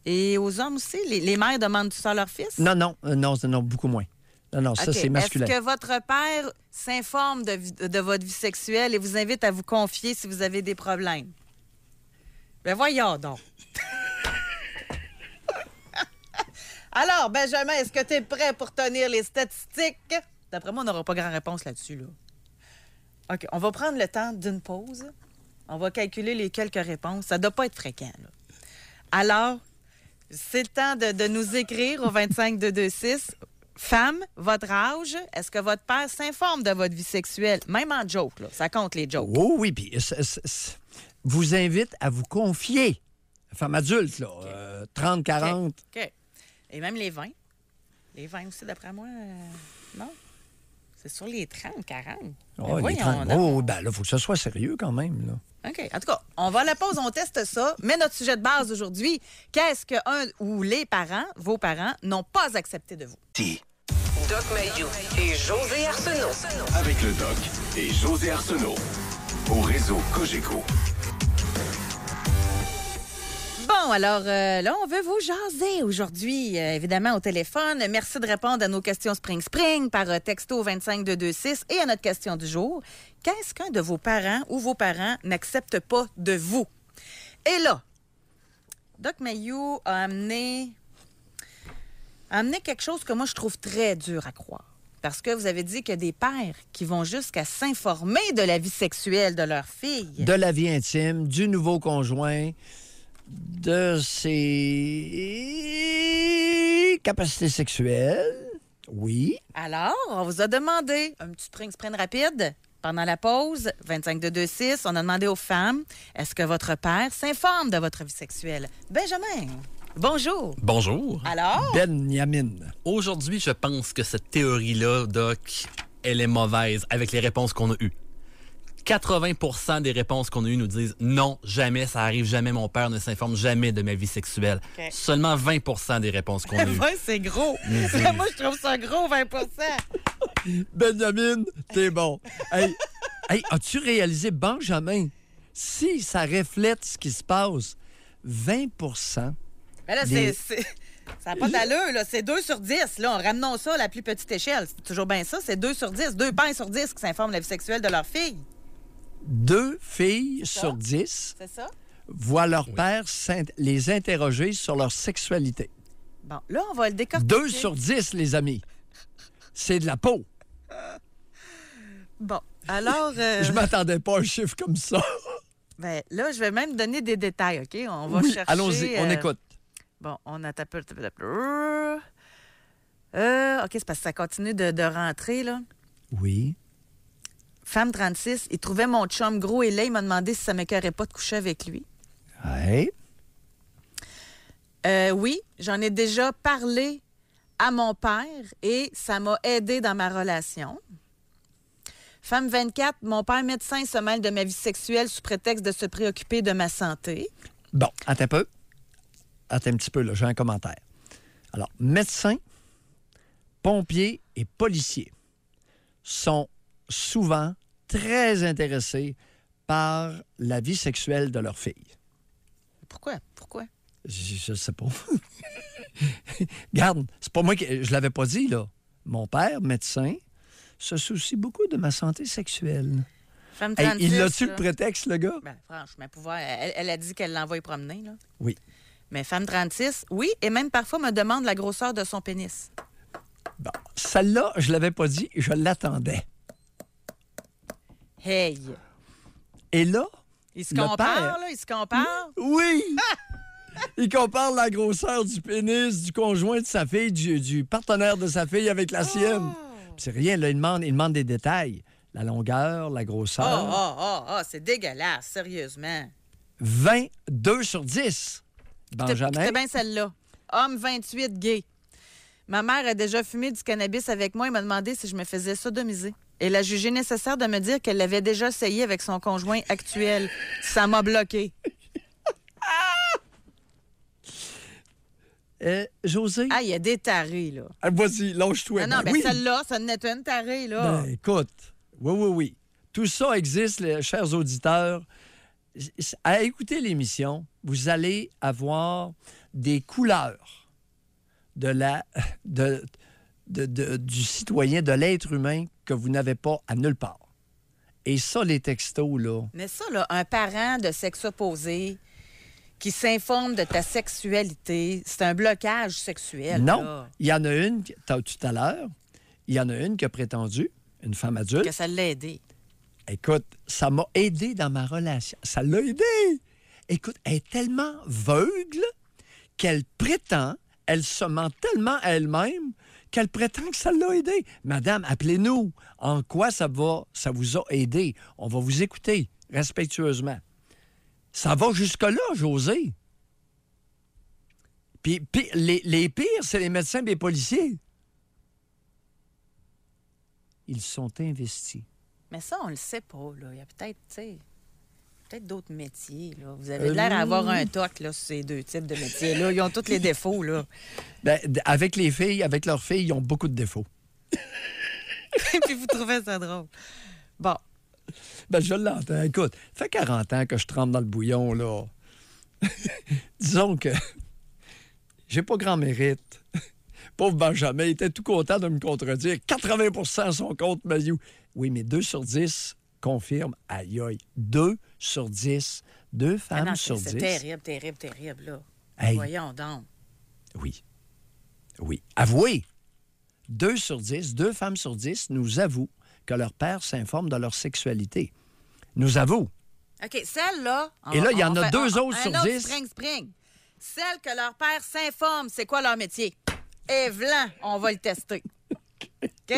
[SPEAKER 3] et aux hommes aussi. Les, mères demandent tout ça à leurs fils
[SPEAKER 4] Non, euh, non, non, beaucoup moins. Non, non, ça, c'est masculin. Est-ce que
[SPEAKER 3] votre père s'informe de, votre vie sexuelle et vous invite à vous confier si vous avez des problèmes? Ben voyons donc. Alors, Benjamin, est-ce que tu es prêt pour tenir les statistiques? D'après moi, on n'aura pas grand réponse là-dessus. Là. OK, on va prendre le temps d'une pause. On va calculer les quelques réponses. Ça ne doit pas être fréquent. Alors, c'est le temps de, nous écrire au 25 226. Femme, votre âge, est-ce que votre père s'informe de votre vie sexuelle? Même en joke, là. ça compte les jokes. Oh oui, puis
[SPEAKER 4] vous invite à vous confier. Femme adulte, là, 30, 40. Euh,
[SPEAKER 3] OK. Et même les 20. Les 20 aussi, d'après moi, euh, non? C'est sur les 30, 40. Oh, les 30. Oh,
[SPEAKER 4] ben là, il faut que ce soit sérieux quand même.
[SPEAKER 3] OK. En tout cas, on va à la pause, on teste ça. Mais notre sujet de base aujourd'hui, qu'est-ce que ou les parents, vos parents, n'ont pas accepté de vous?
[SPEAKER 4] Si.
[SPEAKER 1] Doc Mayou et José Arsenault. Avec le Doc et José Arsenault. Au réseau
[SPEAKER 2] Cogeco
[SPEAKER 3] alors euh, là, on veut vous jaser aujourd'hui, euh, évidemment, au téléphone. Merci de répondre à nos questions Spring Spring par euh, texto 25226 et à notre question du jour. Qu'est-ce qu'un de vos parents ou vos parents n'acceptent pas de vous? Et là, Doc Mayou a amené, a amené quelque chose que moi, je trouve très dur à croire parce que vous avez dit que des pères qui vont jusqu'à s'informer de la vie sexuelle de leur fille.
[SPEAKER 4] De la vie intime, du nouveau conjoint, de ses capacités sexuelles. Oui. Alors, on
[SPEAKER 3] vous a demandé un petit spring sprint rapide. Pendant la pause, 25 de 2-6, on a demandé aux femmes est-ce que votre père s'informe de votre vie sexuelle Benjamin. Bonjour. Bonjour.
[SPEAKER 4] Alors Benjamin. Aujourd'hui, je pense que cette théorie-là, Doc, elle est mauvaise avec les réponses qu'on a eues. 80 des réponses qu'on a eues nous disent non, jamais, ça arrive jamais, mon père ne s'informe jamais de ma vie sexuelle. Seulement 20 des réponses qu'on a eues. c'est gros. Moi, je trouve ça gros, 20 Benjamin, t'es bon. hey, as-tu réalisé, Benjamin, si ça reflète ce qui se passe, 20 là, Ça
[SPEAKER 3] n'a pas d'allure, là. C'est 2 sur 10. Là, en ça à la plus petite échelle, c'est toujours bien ça. C'est 2 sur 10, 2 pains sur 10 qui s'informent de la vie sexuelle de leur fille
[SPEAKER 4] deux filles sur dix voient leur père les interroger sur leur sexualité. Bon, là, on va le décortiquer. Deux sur dix, les amis. C'est de la peau.
[SPEAKER 3] Bon, alors... Euh, je m'attendais
[SPEAKER 4] pas à un chiffre comme ça.
[SPEAKER 3] ben, là, je vais même donner des détails, OK? On va chercher... allons-y, on euh, écoute. Bon, on a tapé... Euh, OK, c'est parce que ça continue de, de rentrer, là. Oui femme 36, il trouvait mon chum gros et là, Il m'a demandé si ça ne pas de coucher avec lui. Euh, oui, j'en ai déjà parlé à mon père et ça m'a aidé dans ma relation. Femme 24, mon père médecin se mêle de ma vie sexuelle sous prétexte de se préoccuper de ma santé.
[SPEAKER 4] Bon, attends un peu. Attends un petit peu, là, j'ai un commentaire. Alors, médecin, pompier et policier sont souvent très intéressés par la vie sexuelle de leur fille.
[SPEAKER 3] Pourquoi? Pourquoi?
[SPEAKER 4] Je, ne sais pas. Garde, c'est pas moi qui. Je l'avais pas dit, là. Mon père, médecin, se soucie beaucoup de ma santé sexuelle. Femme 36, il l'a-tu le prétexte, le gars? Ben,
[SPEAKER 3] franchement, Elle, a dit qu'elle l'envoie promener, là. Oui. Mais femme 36, oui, et même parfois me demande la grosseur de son pénis.
[SPEAKER 4] Bon, celle-là, je l'avais pas dit, je l'attendais. Hey. Et là, il se compare, là, il se compare. Oui. il compare la grosseur du pénis du conjoint de sa fille, du, partenaire de sa fille avec la sienne. Oh! C'est rien, là, il demande, des détails. La longueur, la grosseur. Oh,
[SPEAKER 3] oh, oh, oh c'est dégueulasse, sérieusement.
[SPEAKER 4] 22 sur 10. Benjamin. C'est bien
[SPEAKER 3] celle-là. Homme 28, gay. Ma mère a déjà fumé du cannabis avec moi et m'a demandé si je me faisais sodomiser. Elle a jugé nécessaire de me dire qu'elle l'avait déjà essayé avec son conjoint actuel. Ça m'a bloqué. Euh, José. Ah, il y a des tarés, là.
[SPEAKER 4] Voici, ah, Vas-y, toi Ah non, mais ben ben celle-là,
[SPEAKER 3] ça n'était une tarée, là. Ben,
[SPEAKER 4] écoute, oui, oui, oui. Tout ça existe, chers auditeurs. À écouter l'émission, vous allez avoir des couleurs de la, de, de, du citoyen, de l'être humain que vous n'avez pas à nulle part. Et ça, les textos, là.
[SPEAKER 3] Mais ça, là, un parent de sexe opposé qui s'informe de ta sexualité, c'est un blocage sexuel. Non.
[SPEAKER 4] Il y en a une, as, tout à l'heure, il y en a une qui a prétendu, une femme adulte. Que ça l'a aidé. Écoute, ça m'a aidé dans ma relation. Ça l'a aidé. Écoute, elle est tellement aveugle qu'elle prétend, elle se ment tellement à elle-même qu'elle prétend que ça l'a aidé. Madame, appelez-nous. En quoi ça va, ça vous a aidé? On va vous écouter respectueusement. Ça va jusque-là, José. Puis, les, les, pires, c'est les médecins et les policiers. Ils sont investis.
[SPEAKER 3] Mais ça, on le sait pas, là. Il y a peut-être, tu sais peut-être d'autres métiers. Vous avez euh, l'air d'avoir un toc là, sur ces deux types de métiers-là. Ils ont tous les défauts.
[SPEAKER 4] Là. Ben, avec les filles, avec leurs filles, ils ont beaucoup de défauts.
[SPEAKER 5] Et Puis vous trouvez ça drôle.
[SPEAKER 4] Bon. Ben, je l'entends. Écoute, ça fait 40 ans que je trempe dans le bouillon. là. Disons que j'ai pas grand mérite. Pauvre Benjamin, il était tout content de me contredire. 80 sont contre Mayou. Oui, mais 2 sur 10 confirme, aïe aïe, 2 sur 10, deux ah femmes sur 10. C'est terrible,
[SPEAKER 3] terrible, terrible, là. Voyons donc.
[SPEAKER 4] Oui. Oui. Avouez. 2 sur 10, deux femmes sur 10 nous avouent que leur père s'informe de leur sexualité. Nous avouent.
[SPEAKER 3] OK, celle-là. Et là, il y en a deux autres sur dix 10. Spring, spring. Celle que leur père s'informe, c'est quoi leur métier? Et on va le tester. OK?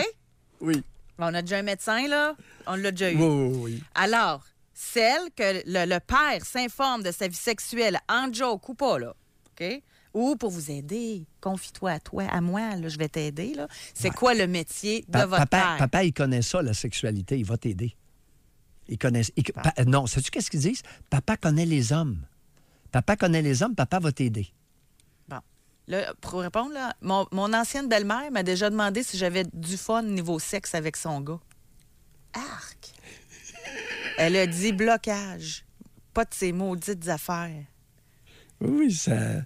[SPEAKER 3] Oui. On a déjà un médecin, là. On l'a déjà eu. Oui, oui, Alors, celle que le, père s'informe de sa vie sexuelle en joke ou pas, là, OK? Ou pour vous aider, confie-toi à toi, à moi, je vais t'aider. Là. C'est quoi le métier de votre papa, père?
[SPEAKER 4] Papa, il connaît ça, la sexualité, il va t'aider. Il, connaît... non, sais-tu qu'est-ce qu'ils disent? Papa connaît les hommes. Papa connaît les hommes, papa va t'aider
[SPEAKER 3] pour répondre, mon, ancienne belle-mère m'a déjà demandé si j'avais du fun niveau sexe avec son gars. Arc! Elle a dit blocage. Pas de ces maudites affaires.
[SPEAKER 4] Oui, ça.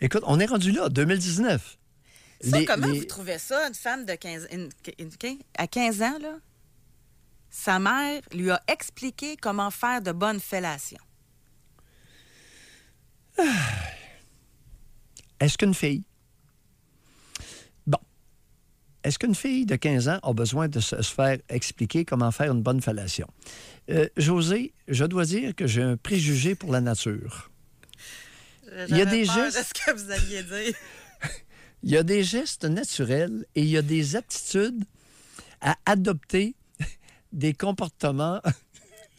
[SPEAKER 4] Écoute, on est rendu là, 2019. comment vous
[SPEAKER 3] trouvez ça, une femme de 15, à 15 ans, là? Sa mère lui a expliqué comment faire de bonnes fellations.
[SPEAKER 4] Ah, est-ce qu'une fille? Bon. Est-ce qu'une fille de 15 ans a besoin de se faire expliquer comment faire une bonne fellation? Euh, José, je dois dire que j'ai un préjugé pour la nature.
[SPEAKER 3] Il y a des gestes. ce que vous
[SPEAKER 4] il y a des gestes naturels et il y a des aptitudes à adopter des comportements oui,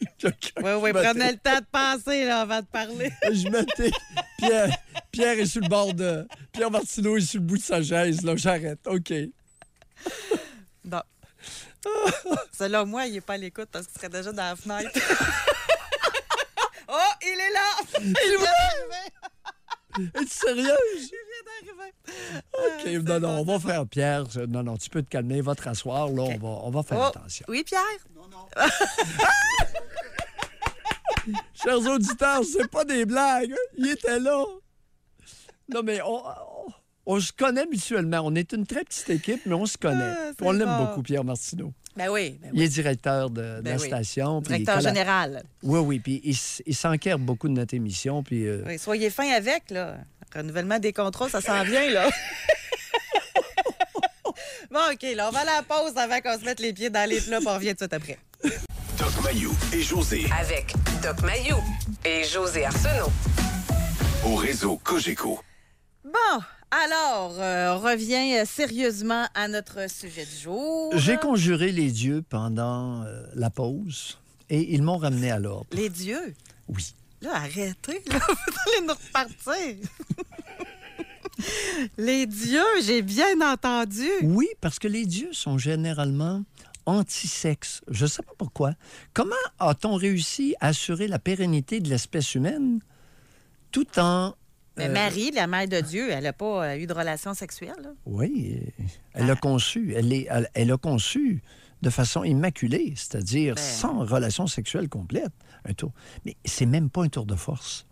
[SPEAKER 4] oui, prenez le temps de penser là, avant de parler. je mettais... Pierre, Pierre est sur le bord de. Pierre Martineau est sur le bout de sa chaise. Là, j'arrête. OK. Bon.
[SPEAKER 3] Selon moi, il n'est pas à l'écoute parce qu'il serait déjà dans la fenêtre. oh, il est là! Il, est là!
[SPEAKER 4] Es-tu sérieux? Je viens d'arriver. Euh, OK, non, non, on va faire Pierre. Non, non, tu peux te calmer, va te rasseoir. Là, on, va, on va faire oh. attention. Oui, Pierre? Non, non. Chers auditeurs, c'est pas des blagues. Hein? Il était là. Non, mais on, se connaît mutuellement. On est une très petite équipe, mais on se connaît. Ah, on l'aime beaucoup, Pierre Martineau. Ben oui, ben Il est directeur de, ben la station. Directeur général. Oui, oui. Puis il, il s'enquiert beaucoup de notre émission. Puis, euh,
[SPEAKER 3] oui, soyez fin avec, là. Renouvellement des contrats, ça s'en vient, là. bon, OK, là, on va à la pause avant qu'on se mette les pieds dans les plats, puis on revient tout de suite après.
[SPEAKER 4] Doc Mayou et José. Avec Doc Mayou et José Arsenault. Au réseau Cogeco.
[SPEAKER 3] Bon, alors, euh, reviens euh, sérieusement à notre sujet du jour. J'ai
[SPEAKER 4] conjuré les dieux pendant euh, la pause et ils m'ont ramené à l'ordre. Les dieux? Oui. Là,
[SPEAKER 3] arrêtez, là, vous allez nous repartir. les dieux, j'ai bien
[SPEAKER 4] entendu. Oui, parce que les dieux sont généralement anti-sexe. Je ne sais pas pourquoi. Comment a-t-on réussi à assurer la pérennité de l'espèce humaine tout en mais euh, Marie,
[SPEAKER 3] la mère de Dieu, elle n'a pas euh, eu de relation sexuelle.
[SPEAKER 4] Oui, elle l'a ah. conçue. conçu. Elle, est, elle, a conçu de façon immaculée, c'est-à-dire ben sans relation sexuelle complète. Un tour. Mais c'est même pas un tour de force.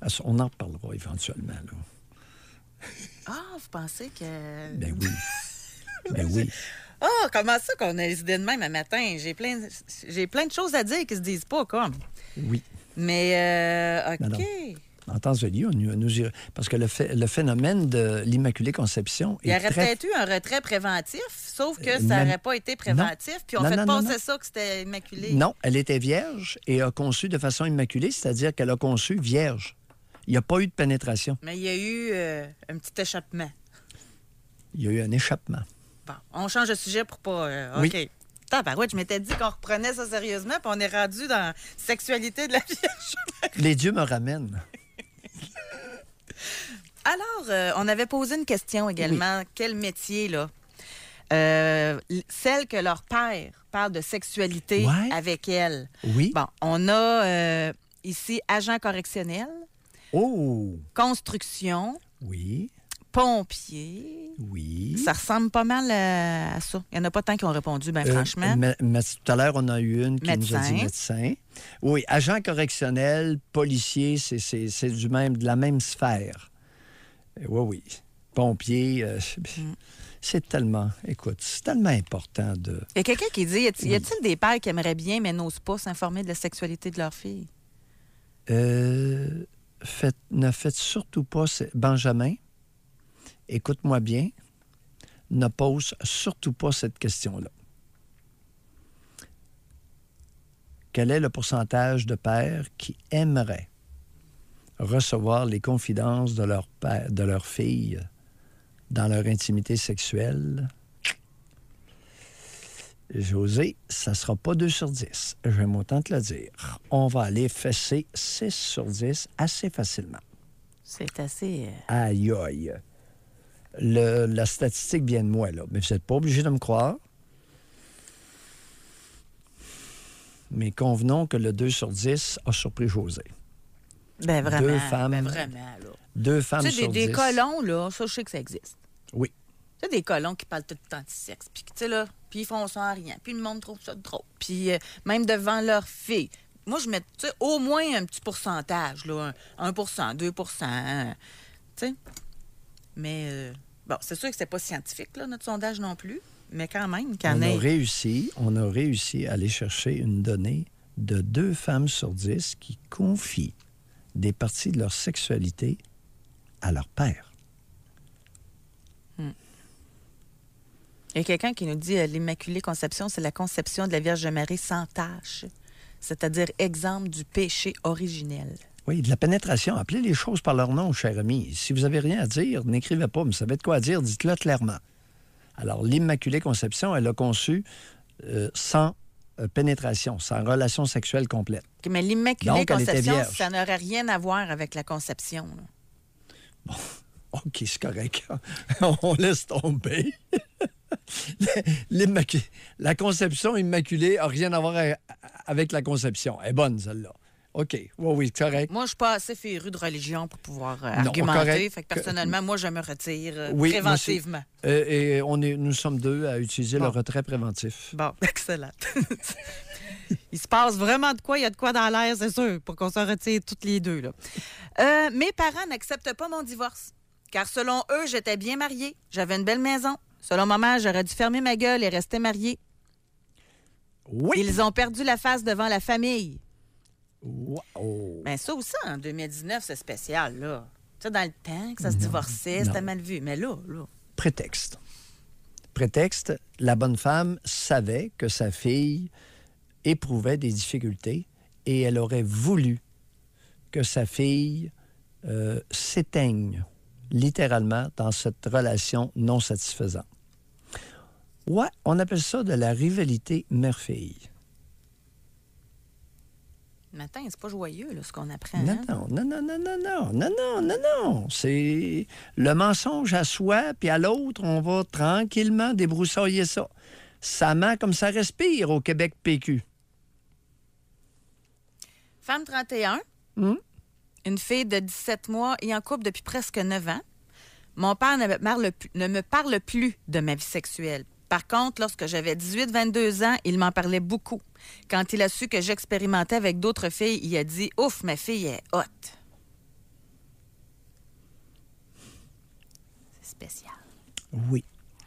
[SPEAKER 4] Ah, on en parlera éventuellement. Là.
[SPEAKER 3] Ah, vous pensez que.
[SPEAKER 4] Ben oui. ben oui.
[SPEAKER 3] Ah, comment ça qu'on a les de même un matin? J'ai plein, de... j'ai plein de choses à dire qui se disent pas, comme.
[SPEAKER 4] Oui. Mais,
[SPEAKER 3] euh, OK
[SPEAKER 4] en Tanzanie, on, nous, parce que le, phénomène de l'Immaculée Conception. Il y aurait peut-être
[SPEAKER 3] eu un retrait préventif, sauf que euh, ça n'aurait pas été préventif, puis on fait penser ça que c'était immaculé. Non,
[SPEAKER 4] elle était vierge et a conçu de façon immaculée, c'est-à-dire qu'elle a conçu vierge. Il n'y a pas eu de pénétration.
[SPEAKER 3] Mais il y a eu euh, un petit échappement.
[SPEAKER 4] Il y a eu un échappement.
[SPEAKER 3] Bon, on change de sujet pour pas. OK. Euh, oui. OK. Tabarouette, je m'étais dit qu'on reprenait ça sérieusement, puis on est rendu dans sexualité de la
[SPEAKER 4] Vierge. Les dieux me ramènent.
[SPEAKER 3] Alors, euh, on avait posé une question également. Quel métier, là? Euh, celle que leur père parle de sexualité avec elle. Oui. Bon, on a euh, ici agent correctionnel.
[SPEAKER 4] Oh!
[SPEAKER 3] Construction. Oui. Pompier. Oui. Ça ressemble pas mal à, ça. Il n'y en a pas tant qui ont répondu, bien franchement. Mais,
[SPEAKER 4] tout à l'heure, on a eu une qui nous a dit médecin. Oui, agent correctionnel, policier, c'est du même, de la même sphère. Eh oui, oui. pompier, euh, mm. C'est tellement, écoute, c'est tellement important de. Il y a
[SPEAKER 3] quelqu'un qui dit y a-t-il des pères qui aimeraient bien mais n'osent pas s'informer de la sexualité de leur fille?
[SPEAKER 4] Euh, ne faites surtout pas. Benjamin, écoute-moi bien, ne pose surtout pas cette question-là. Quel est le pourcentage de pères qui aimeraient recevoir les confidences de leur, père, de leur fille dans leur intimité sexuelle, José, ça sera pas 2 sur 10. J'aime autant te le dire. On va aller fesser 6 sur 10 assez facilement.
[SPEAKER 3] C'est assez.
[SPEAKER 4] Euh, aïe, aïe. Le, la statistique vient de moi, là. Mais vous n'êtes pas obligé de me croire. Mais convenons que le 2 sur 10 a surpris José. Ben, ben vraiment. Deux femmes. vraiment, Deux femmes tu sais, des, colons,
[SPEAKER 3] là, ça, je sais que ça existe. Oui. Tu sais, des colons qui parlent tout le temps de sexe, puis tu sais, là, puis ils font ça à rien, puis le monde trouve ça trop. puis euh, même devant leurs filles. Moi, je mets, tu sais, au moins un petit pourcentage, là, 1 2 hein, tu sais. Mais, euh, bon, c'est sûr que c'est pas scientifique, là, notre sondage non plus, mais quand même,
[SPEAKER 4] quand on a réussi, On a réussi à aller chercher une donnée de deux femmes sur dix qui confient des parties de leur sexualité à leur père.
[SPEAKER 3] Hmm. Il y a quelqu'un qui nous dit euh, l'Immaculée Conception, c'est la conception de la Vierge Marie sans tâche, c'est-à-dire exemple du péché
[SPEAKER 4] originel. Oui, de la pénétration. Appelez les choses par leur nom, cher ami. Si vous avez rien à dire, n'écrivez pas, vous savez de quoi dire, dites-le clairement. Alors, l'Immaculée Conception, elle a conçu euh, sans euh, pénétration, sans relation sexuelle complète.
[SPEAKER 3] mais l'immaculée conception, ça n'aurait rien à voir avec la conception.
[SPEAKER 4] Bon, OK, c'est correct. On laisse tomber. la conception immaculée n'a rien à voir avec la conception. Elle est bonne, celle-là. OK. Oui, oui, correct. Moi, je
[SPEAKER 3] suis pas assez féru de religion pour pouvoir euh, argumenter. personnellement, moi, je me retire euh, préventivement. oui, euh, préventivement.
[SPEAKER 4] et on est, nous sommes deux à utiliser le retrait préventif.
[SPEAKER 3] Bon, excellent. Il se passe vraiment de quoi, il y a de quoi dans l'air, c'est sûr, pour qu'on se retire toutes les deux. Là. mes parents n'acceptent pas mon divorce, car selon eux, j'étais bien mariée, j'avais une belle maison. Selon maman, j'aurais dû fermer ma gueule et rester mariée. Oui. Ils ont perdu la face devant la famille. Mais ça aussi, en 2019, c'est spécial, là. Tu dans le temps, que ça se divorçait, c'était mal vu. Mais là, là.
[SPEAKER 4] Prétexte. Prétexte, la bonne femme savait que sa fille éprouvait des difficultés et elle aurait voulu que sa fille euh, s'éteigne littéralement dans cette relation non satisfaisante. Ouais, on appelle ça de la rivalité mère-fille
[SPEAKER 3] matin. C'est pas joyeux, là, ce qu'on apprend. Hein?
[SPEAKER 4] Non, non, non, non, non, non, non, non, non, non. C'est le mensonge à soi, puis à l'autre, on va tranquillement débroussailler ça. Ça ment comme ça respire au Québec PQ.
[SPEAKER 3] Femme 31, hmm? une fille de 17 mois et en couple depuis presque 9 ans. Mon père ne me parle plus de ma vie sexuelle par contre, lorsque j'avais 18-22 ans, il m'en parlait beaucoup. Quand il a su que j'expérimentais avec d'autres filles, il a dit Ouf, ma fille est hot. C'est spécial.
[SPEAKER 4] Oui.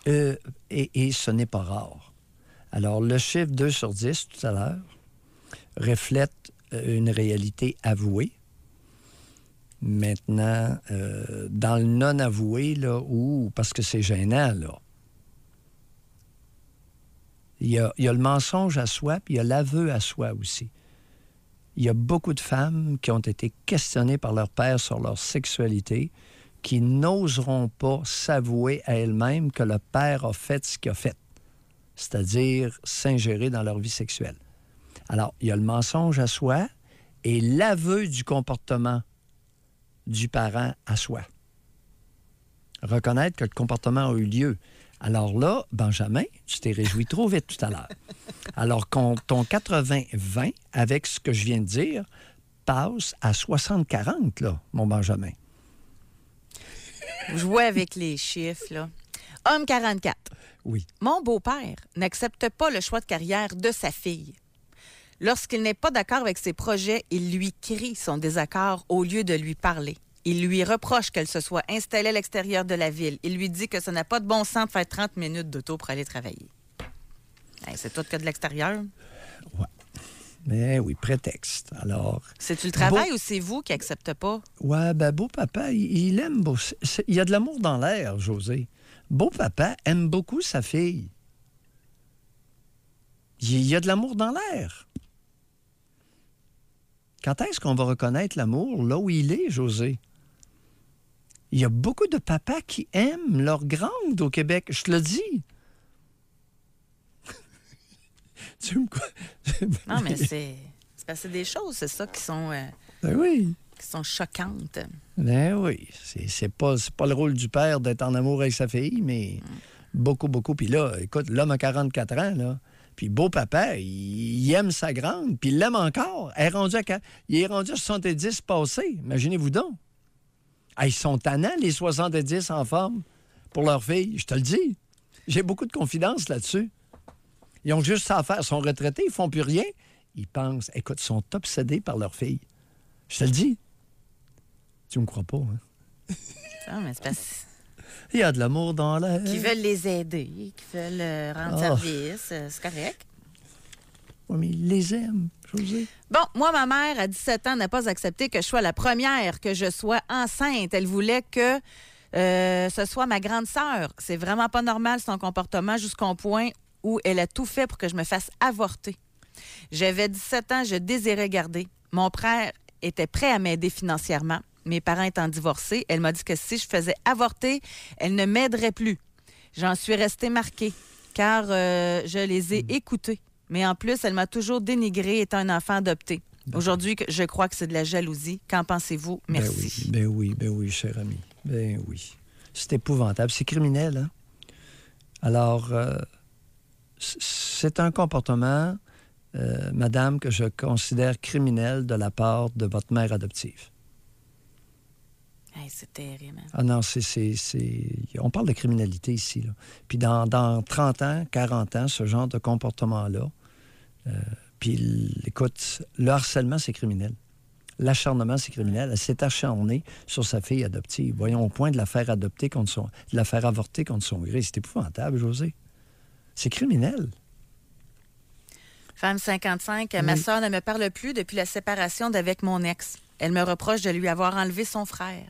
[SPEAKER 4] Euh, et, ce n'est pas rare. Alors, le chiffre 2 sur 10 tout à l'heure reflète euh, une réalité avouée. Maintenant, euh, dans le non avoué, là, ou parce que c'est gênant, là, il y, a, le mensonge à soi, puis il y a l'aveu à soi aussi. Il y a beaucoup de femmes qui ont été questionnées par leur père sur leur sexualité, qui n'oseront pas s'avouer à elles-mêmes que le père a fait ce qu'il a fait, c'est-à-dire s'ingérer dans leur vie sexuelle. Alors, il y a le mensonge à soi et l'aveu du comportement du parent à soi. Reconnaître que le comportement a eu lieu. Alors là, Benjamin, tu t'es réjoui trop vite tout à l'heure. Alors, ton 80-20, avec ce que je viens de dire, passe à 60-40, là, mon Benjamin. jouez
[SPEAKER 3] avec les chiffres, là. Homme 44. Oui. Mon beau-père n'accepte pas le choix de carrière de sa fille. Lorsqu'il n'est pas d'accord avec ses projets, il lui crie son désaccord au lieu de lui parler. Il lui reproche qu'elle se soit installée à l'extérieur de la ville. Il lui dit que ça n'a pas de bon sens de faire 30 minutes d'auto pour aller travailler. c'est tout que de l'extérieur. Oui,
[SPEAKER 4] Mais oui, prétexte. Alors. C'est-tu le travail ou
[SPEAKER 3] c'est vous qui n'acceptez pas?
[SPEAKER 4] Oui, ben, beau papa, il, aime. Beau... Il y a de l'amour dans l'air, José. Beau papa aime beaucoup sa fille. Il y a de l'amour dans l'air. Quand est-ce qu'on va reconnaître l'amour là où il est, José? Il y a beaucoup de papas qui aiment leur grande au Québec. Je te le dis. tu me non, mais c'est.
[SPEAKER 3] C'est des choses, c'est ça, qui sont. Euh, ben oui qui sont choquantes.
[SPEAKER 4] Ben oui, c'est pas, pas le rôle du père d'être en amour avec sa fille, mais mm. beaucoup, beaucoup. Puis là, écoute, l'homme a 44 ans, là. Puis beau papa, il, aime sa grande, puis il l'aime encore. Elle il est rendu à 70 passés, imaginez-vous donc. Ah, ils sont tannants, les 70 en forme, pour leur fille. Je te le dis. J'ai beaucoup de confidence là-dessus. Ils ont juste ça à faire. Ils sont retraités, ils font plus rien. Ils pensent, écoute, ils sont obsédés par leur fille. Je te le dis. Tu me crois pas, hein? Ah, Il y a de l'amour dans l'air. Qui veulent
[SPEAKER 3] les aider, qui veulent euh, rendre ah. service, euh, c'est correct.
[SPEAKER 4] Oh, mais les aime,
[SPEAKER 3] Bon, moi, ma mère, à 17 ans, n'a pas accepté que je sois la première, que je sois enceinte. Elle voulait que euh, ce soit ma grande sœur. C'est vraiment pas normal son comportement jusqu'au point où elle a tout fait pour que je me fasse avorter. J'avais 17 ans, je désirais garder. Mon père était prêt à m'aider financièrement. Mes parents étant divorcés, elle m'a dit que si je faisais avorter, elle ne m'aiderait plus. J'en suis restée marquée car euh, je les ai hmm. écoutés mais en plus, elle m'a toujours dénigré étant un enfant adopté. Aujourd'hui, je crois que c'est de la jalousie. Qu'en pensez-vous? Ben Merci.
[SPEAKER 4] Ben oui, ben oui, cher ami. Ben oui. C'est épouvantable. C'est criminel, hein? Alors, euh, c'est un comportement, euh, madame, que je considère criminel de la part de votre mère adoptive.
[SPEAKER 3] c'est terrible. Hein? Ah
[SPEAKER 4] non, c'est, On parle de criminalité ici. Puis dans, dans, 30 ans, 40 ans, ce genre de comportement-là, euh, puis, écoute, le harcèlement, c'est criminel. L'acharnement, c'est criminel. Elle s'est acharnée sur sa fille adoptive. Voyons au point de la faire adopter contre son... de la faire avorter contre son gré. C'est épouvantable, José. C'est criminel.
[SPEAKER 3] Femme 55, ma soeur ne me parle plus depuis la séparation d'avec mon ex. Elle me reproche de lui avoir enlevé son frère.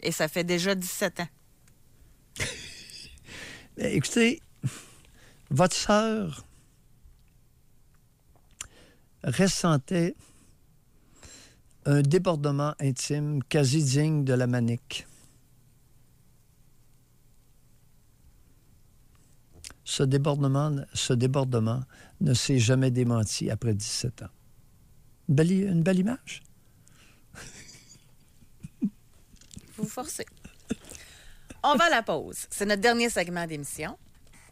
[SPEAKER 3] Et ça fait déjà 17 ans.
[SPEAKER 4] Ben, écoutez, votre sœur ressentait un débordement intime quasi digne de la manique. Ce débordement, ce débordement ne s'est jamais démenti après 17 ans. belle, une belle image.
[SPEAKER 3] Vous forcez. On va à la pause. C'est notre dernier segment d'émission.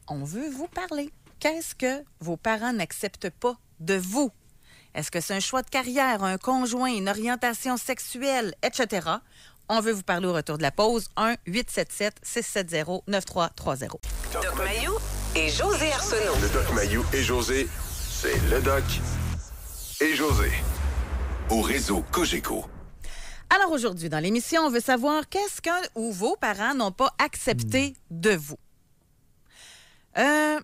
[SPEAKER 3] On veut vous parler. Qu'est-ce que vos parents n'acceptent pas de vous? Est-ce que c'est un choix de carrière, un conjoint, une orientation sexuelle, etc.? On veut vous parler au retour de la pause. 1-877-670-9330.
[SPEAKER 2] Doc Mayou et José
[SPEAKER 4] Arsenault. Le Doc Mayou et
[SPEAKER 5] José, c'est le Doc et José au réseau Cogeco.
[SPEAKER 3] Alors aujourd'hui, dans l'émission, on veut savoir qu'est-ce qu'un ou vos parents n'ont pas accepté de vous. Euh,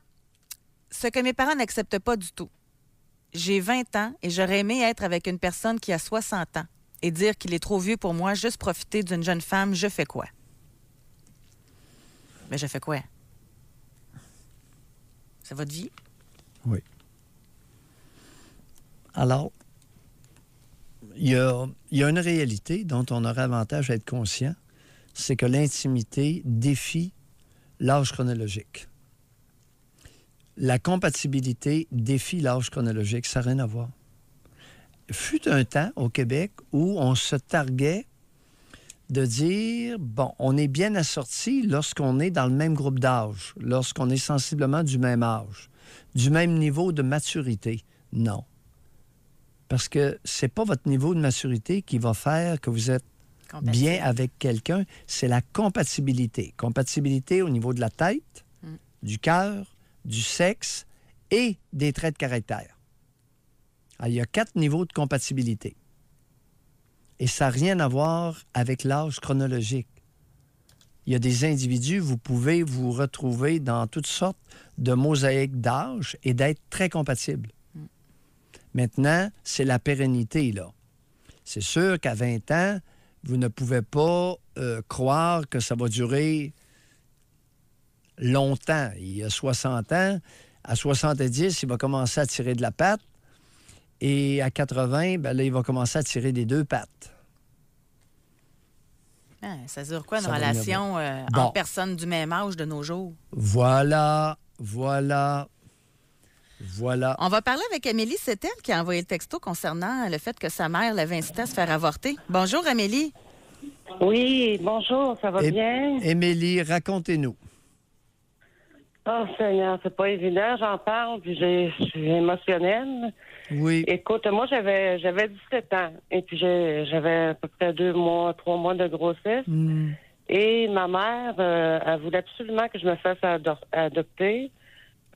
[SPEAKER 3] ce que mes parents n'acceptent pas du tout j'ai 20 ans et j'aurais aimé être avec une personne qui a 60 ans et dire qu'il est trop vieux pour moi, juste profiter d'une jeune femme, je fais quoi? Mais ben, je fais quoi? C'est votre vie?
[SPEAKER 4] Oui. Alors, il y a, y a, une réalité dont on aurait avantage à être conscient, c'est que l'intimité défie l'âge chronologique. La compatibilité défie l'âge chronologique, ça n'a rien à voir. Fut un temps au Québec où on se targuait de dire, bon, on est bien assorti lorsqu'on est dans le même groupe d'âge, lorsqu'on est sensiblement du même âge, du même niveau de maturité. Non. Parce que c'est pas votre niveau de maturité qui va faire que vous êtes bien avec quelqu'un, c'est la compatibilité. Compatibilité au niveau de la tête, mm. du cœur, du sexe et des traits de caractère. il y a quatre niveaux de compatibilité. Et ça n'a rien à voir avec l'âge chronologique. Il y a des individus, vous pouvez vous retrouver dans toutes sortes de mosaïques d'âge et d'être très compatibles. Maintenant, c'est la pérennité, là. C'est sûr qu'à 20 ans, vous ne pouvez pas euh, croire que ça va durer longtemps. Il a 60 ans. À 70, il va commencer à tirer de la patte. Et à 80, ben là, il va commencer à tirer des deux pattes.
[SPEAKER 3] Ah, ça dure quoi une relation euh, en personne du même âge de nos jours?
[SPEAKER 4] Voilà, voilà. Voilà.
[SPEAKER 3] On va parler avec Amélie elle qui a envoyé le texto concernant le fait que sa mère l'avait incité à se faire avorter. Bonjour Amélie.
[SPEAKER 4] Oui, bonjour, ça va bien? Amélie, racontez-nous.
[SPEAKER 5] Ah, oh Seigneur, c'est pas évident, j'en parle, puis je suis émotionnelle. Oui. Écoute, moi j'avais j'avais 17 ans et puis j'avais à peu près deux mois, trois mois de grossesse. Hmm. Et ma mère, euh, elle voulait absolument que je me fasse adopter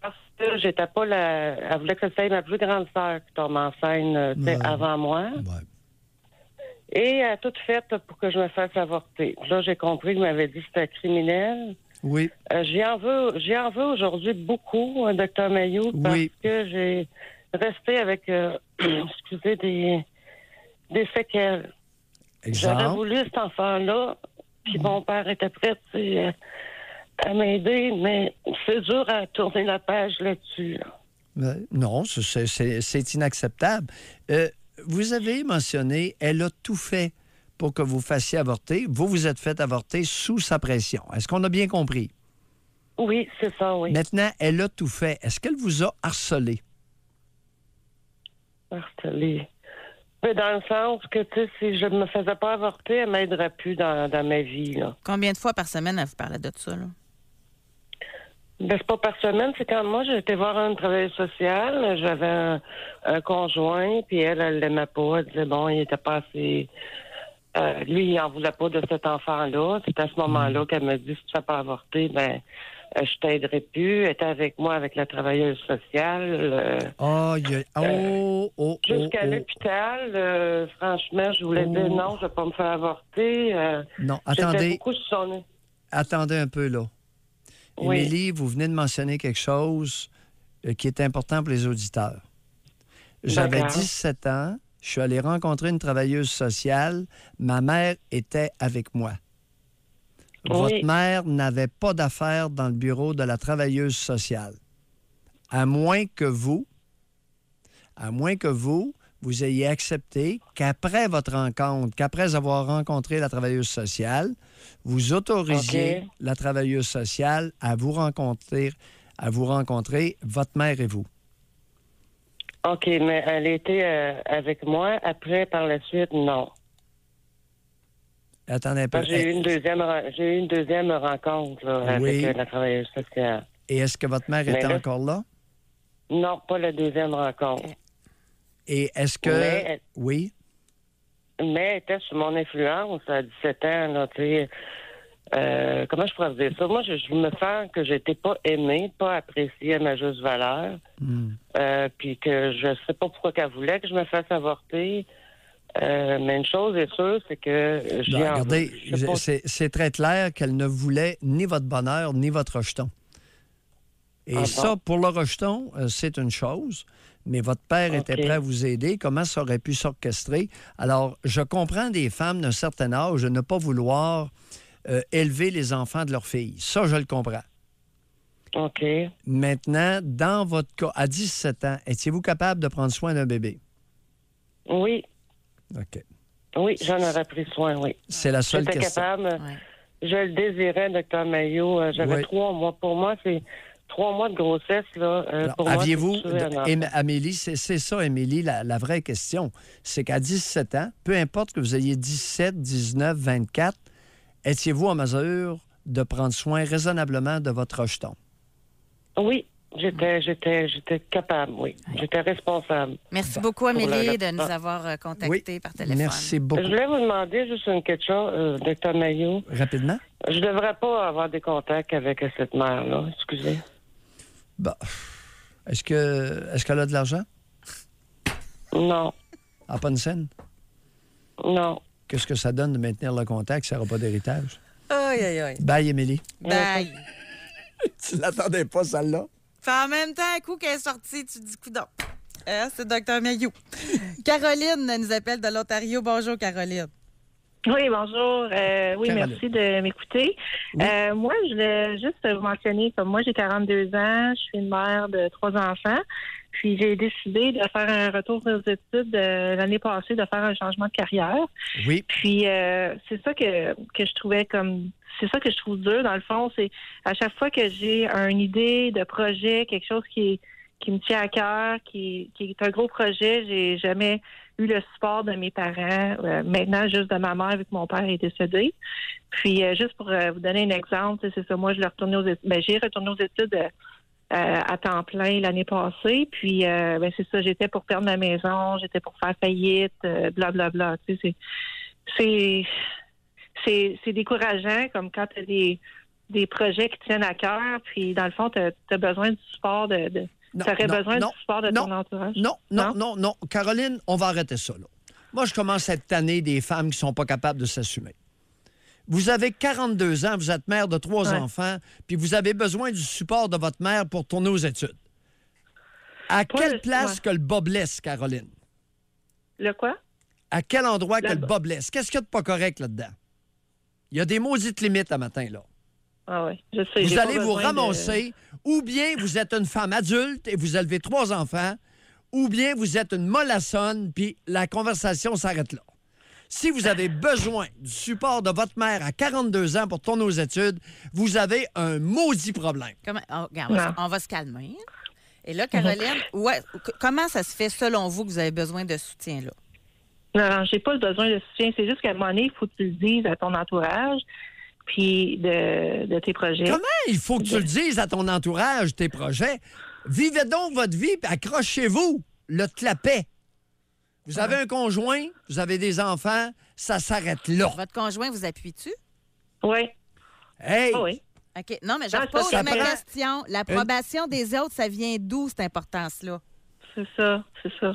[SPEAKER 5] parce que j'étais pas la. Elle voulait que ce ma plus grande sœur qui tombe en euh, avant moi. Et elle a tout fait pour que je me fasse avorter. Là, j'ai compris qu'elle m'avait dit que c'était criminel. Oui. en euh, veux, j'y en veux aujourd'hui beaucoup, euh, Docteur Dr. Mayou, parce que j'ai resté avec, euh, excusez, des, des séquelles. J'aurais voulu cet enfant-là, puis mon père était prêt à m'aider, mais c'est dur à tourner la page là-dessus.
[SPEAKER 4] non, c'est inacceptable. vous avez mentionné, elle a tout fait pour que vous fassiez avorter. Vous vous êtes fait avorter sous sa pression. Est-ce qu'on a bien compris?
[SPEAKER 5] Oui, c'est ça, oui.
[SPEAKER 4] Maintenant, elle a tout fait. Est-ce qu'elle vous a harcelé? Harcelé.
[SPEAKER 5] dans le sens que, tu sais, si je ne me faisais pas avorter, elle m'aiderait plus dans, ma vie,
[SPEAKER 3] Combien de fois par semaine elle vous parlait de ça, là?
[SPEAKER 5] Ben, c'est pas par semaine, c'est quand moi j'étais voir un travail social, j'avais un, conjoint, puis elle, elle l'aimait pas, elle disait bon, il était pas assez euh, lui, il n'en voulait pas de cet enfant-là. C'est à ce moment-là mm. qu'elle me dit, si tu ne pas avorter, ben, euh, je t'aiderai plus. Elle était avec moi, avec la travailleuse sociale. Euh, oh, oh, oh, jusqu'à
[SPEAKER 4] l'hôpital,
[SPEAKER 5] franchement, je voulais dire non, je ne vais pas me faire avorter. non, attendez. Beaucoup
[SPEAKER 4] Attendez un peu, là. Émilie, vous venez de mentionner quelque chose qui est important pour les auditeurs. J'avais 17 ans je suis allé rencontrer une travailleuse sociale. Ma mère était avec moi. Votre mère n'avait pas d'affaires dans le bureau de la travailleuse sociale. À moins que vous, à moins que vous, vous ayez accepté qu'après votre rencontre, qu'après avoir rencontré la travailleuse sociale, vous autorisiez la travailleuse sociale à vous rencontrer, à vous rencontrer, votre mère et vous.
[SPEAKER 5] OK, mais elle était euh, avec moi. Après, par la suite, non.
[SPEAKER 4] Attendez un peu. J'ai eu eh, une
[SPEAKER 5] deuxième, j'ai eu une deuxième rencontre avec euh, la
[SPEAKER 4] travailleuse sociale. Et est-ce que votre mère était encore là?
[SPEAKER 5] Non, pas la deuxième rencontre.
[SPEAKER 4] Et est-ce que. Oui?
[SPEAKER 5] Mais elle était sous mon influence à 17 ans. Là, euh, comment je pourrais vous dire ça? Moi, je, me sens que j'étais pas aimée, pas appréciée à ma juste valeur, hmm. euh, puis que je sais pas pourquoi qu'elle voulait que je me fasse avorter. Euh, mais une chose est sûre, c'est que j'ai bah, Regardez, pas... c'est
[SPEAKER 4] très clair qu'elle ne voulait ni votre bonheur ni votre rejeton. Et ah ça, pour le rejeton, c'est une chose, mais votre père était prêt à vous aider. Comment ça aurait pu s'orchestrer? Alors, je comprends des femmes d'un certain âge de ne pas vouloir euh, élever les enfants de leur filles. Ça, je le comprends. OK. Maintenant, dans votre cas, à 17 ans, étiez-vous capable de prendre soin d'un bébé? Oui. OK.
[SPEAKER 5] Oui, j'en aurais pris soin, oui. C'est la seule J'étais question. capable. Je le désirais, docteur Maillot. Euh, j'avais trois mois. Pour moi, c'est trois mois de grossesse. Là, euh, aviez-vous,
[SPEAKER 4] Amélie, c'est, ça, Amélie, la, vraie question. C'est qu'à 17 ans, peu importe que vous ayez 17, 19, 24, Étiez-vous en mesure de prendre soin raisonnablement de votre rejeton?
[SPEAKER 5] Oui, J'étais, capable, oui. J'étais responsable. Merci beaucoup, Amélie, de nous ah. avoir
[SPEAKER 3] euh, contactés par
[SPEAKER 5] téléphone. Merci beaucoup. Je voulais vous demander juste une question, euh, Dr. Rapidement. Je ne devrais pas avoir des contacts avec cette mère-là, excusez.
[SPEAKER 4] Bah. Est-ce que est-ce qu'elle a de l'argent? Non. À ah, pas une scène? Non qu'est-ce que ça donne de maintenir le contact? Ça n'aura pas d'héritage. Aïe, aïe, aïe. Bye, Émilie. Bye. tu l'attendais pas, celle-là?
[SPEAKER 3] en même temps, un coup qu'elle est sortie, tu dis coudon. Hein, c'est Docteur Mayou. Caroline nous appelle de l'Ontario. Bonjour, Caroline.
[SPEAKER 1] Oui, bonjour. Euh, oui, merci de m'écouter. Euh, moi, je voulais juste vous mentionner, comme moi, j'ai 42 ans, je suis une mère de trois enfants, puis j'ai décidé de faire un retour aux études euh, l'année passée, de faire un changement de carrière. Oui. Puis c'est ça que, que je trouvais comme c'est ça que je trouve dur dans le fond, c'est à chaque fois que j'ai une idée de projet, quelque chose qui qui me tient à cœur, qui, qui est un gros projet, j'ai jamais eu le support de mes parents, euh, maintenant juste de ma mère vu que mon père est décédé. Puis euh, juste pour euh, vous donner un exemple, c'est ça, moi je retourné aux ben, j'ai retourné aux études à temps plein l'année passée. Puis ben, c'est ça, j'étais pour perdre ma maison, j'étais pour faire faillite, blablabla. bla bla c'est c'est décourageant comme quand tu as des projets qui tiennent à cœur, puis dans le fond, tu as, besoin du support de ça aurais besoin du
[SPEAKER 4] support de ton entourage? Non, non, non, non. Caroline, on va arrêter ça. Moi, je commence cette année des femmes qui ne sont pas capables de s'assumer. Vous avez 42 ans, vous êtes mère de trois enfants, puis vous avez besoin du support de votre mère pour tourner aux études. À quelle place que le bas blesse, Caroline? Le quoi? À quel endroit que le bas blesse? Qu'est-ce qu'il y a de pas correct là-dedans? Il y a des maudites limites à matin, là. Ah vous allez vous ramasser, ou bien vous êtes une femme adulte et vous élevez trois enfants, ou bien vous êtes une mollassonne, puis la conversation s'arrête là. Si vous avez besoin du support de votre mère à 42 ans pour tourner aux études, vous avez un maudit problème.
[SPEAKER 3] Oh, on, va, se calmer. Et là, Caroline, comment ça se fait selon vous que vous avez besoin de soutien là?
[SPEAKER 1] Non, j'ai pas besoin de soutien. C'est juste qu'à un moment donné, il faut que tu le dises à ton entourage puis de, tes projets. Comment
[SPEAKER 4] il faut que tu le dises à ton entourage, tes projets? Vivez donc votre vie, accrochez-vous, le clapet. Vous avez un conjoint, vous avez des enfants, ça s'arrête là.
[SPEAKER 3] Votre conjoint vous appuie-tu?
[SPEAKER 4] Oui. Hey! Ah non, mais je pose ma question.
[SPEAKER 3] L'approbation des autres, ça vient d'où, cette importance-là?
[SPEAKER 1] C'est ça, c'est ça.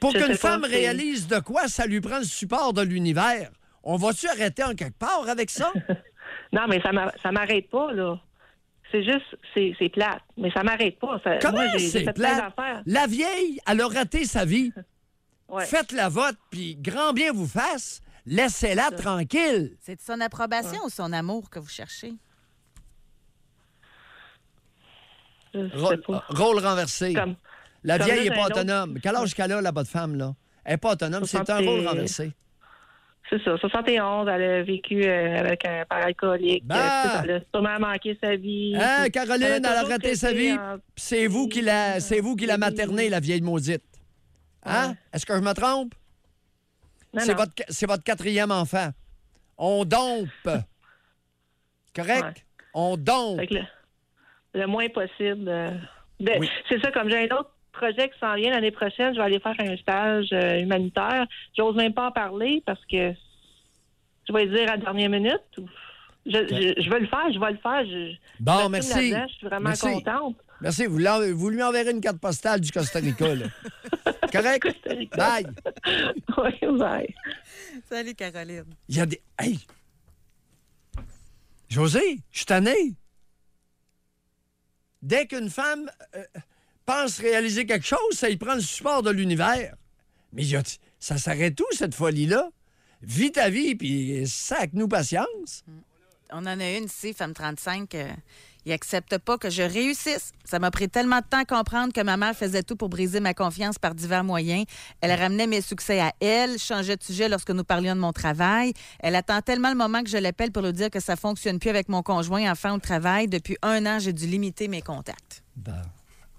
[SPEAKER 4] Pour qu'une femme réalise de quoi, ça lui prend le support de l'univers. On va-tu arrêter en quelque part avec ça? non, mais ça
[SPEAKER 1] m'arrête pas, là. C'est juste, c'est plate. Mais ça m'arrête pas. Ça, Comment c'est plate?
[SPEAKER 4] La vieille, elle a raté sa vie. Faites la vote, puis grand bien vous fasse. Laissez-la tranquille.
[SPEAKER 3] C'est son approbation ou son amour que vous cherchez?
[SPEAKER 4] Rôle, renversé. la vieille n'est pas autonome. Quel âge qu'elle a, la bonne femme, là? Elle n'est pas autonome. C'est un rôle renversé
[SPEAKER 1] c'est ça, 71, elle a vécu euh, avec un père alcoolique. Bah! Euh, elle a sûrement manqué sa vie. Hein, Caroline, elle a, raté sa vie.
[SPEAKER 4] C'est vous qui la, c'est vous qui la maternée, la vieille maudite. Hein? Est-ce que je me trompe? C'est votre, quatrième enfant. On dompe. Correct? On dompe. Le, moins possible. Euh, c'est ça, comme j'ai
[SPEAKER 1] un autre projet qui s'en vient l'année prochaine. Je vais aller faire un stage euh, humanitaire. J'ose même pas en parler parce que je vais le dire à la dernière minute. Je, veux le faire, je vais le faire.
[SPEAKER 4] bon, merci. Je suis vraiment contente. Merci. Vous, lui enverrez une carte postale du Costa Rica. Correct? Costa Bye. oui, bye.
[SPEAKER 5] Salut, Caroline.
[SPEAKER 4] Il y a des. Hey! José, je suis tannée. Dès qu'une femme. Euh, pense réaliser quelque chose, ça il prend le support de l'univers. Mais ça s'arrête où, cette folie-là? Vis ta vie, puis sac-nous patience. Mm.
[SPEAKER 3] On en a une ici, femme 35, qui euh, il accepte pas que je réussisse. Ça m'a pris tellement de temps à comprendre que ma mère faisait tout pour briser ma confiance par divers moyens. Elle mm. ramenait mes succès à elle, changeait de sujet lorsque nous parlions de mon travail. Elle attend tellement le moment que je l'appelle pour lui dire que ça fonctionne plus avec mon conjoint, enfant au travail. Depuis un an, j'ai dû limiter mes contacts.
[SPEAKER 4] Bah.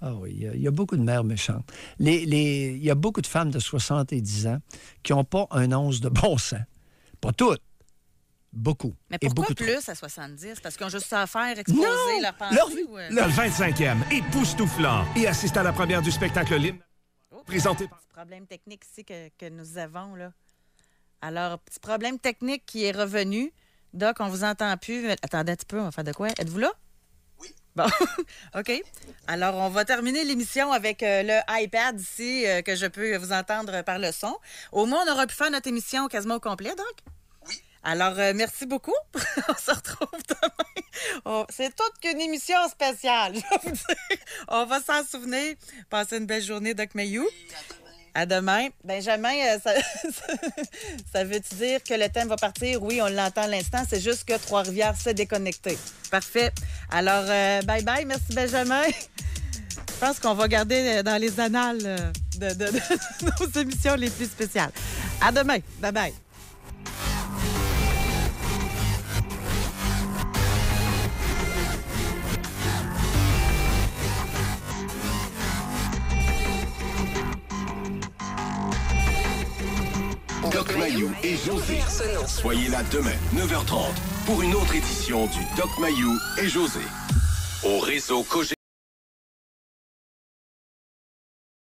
[SPEAKER 4] Ah oui, il y, a, beaucoup de mères méchantes. il y a beaucoup de femmes de 70 ans qui n'ont pas un once de bon sens. Pas toutes. Beaucoup. Mais pourquoi beaucoup
[SPEAKER 3] plus à 70? Parce qu'ils ont juste à faire, exposer leur pensée? Leur, Le
[SPEAKER 4] 25e, époustouflant, et assiste à la
[SPEAKER 3] première du spectacle libre. Oh, présenté par... Petit problème technique ici que, nous avons, là. Alors, petit problème technique qui est revenu. Doc, on vous entend plus. Attendez un petit peu, on va faire de quoi? Êtes-vous là? Bon, OK. Alors, on va terminer l'émission avec euh, le iPad ici, euh, que je peux vous entendre par le son. Au moins, on aura pu faire notre émission quasiment au complet, donc? Oui. Alors, euh, merci beaucoup. on se retrouve demain. Oh, c'est toute qu'une émission spéciale, je dire. On va s'en souvenir. Passez une belle journée, Doc Mayou. À demain. Benjamin, euh, ça, veut dire que le thème va partir? Oui, on l'entend à l'instant. C'est juste que Trois-Rivières s'est déconnecté. Parfait. Alors, euh, bye bye. Merci, Benjamin. Je pense qu'on va garder euh, dans les annales de nos émissions les plus spéciales. À demain. Bye bye.
[SPEAKER 1] Doc Mayou et José. Soyez là demain, 9h30, pour une autre édition du Doc Mayou et José. Au réseau Cogé.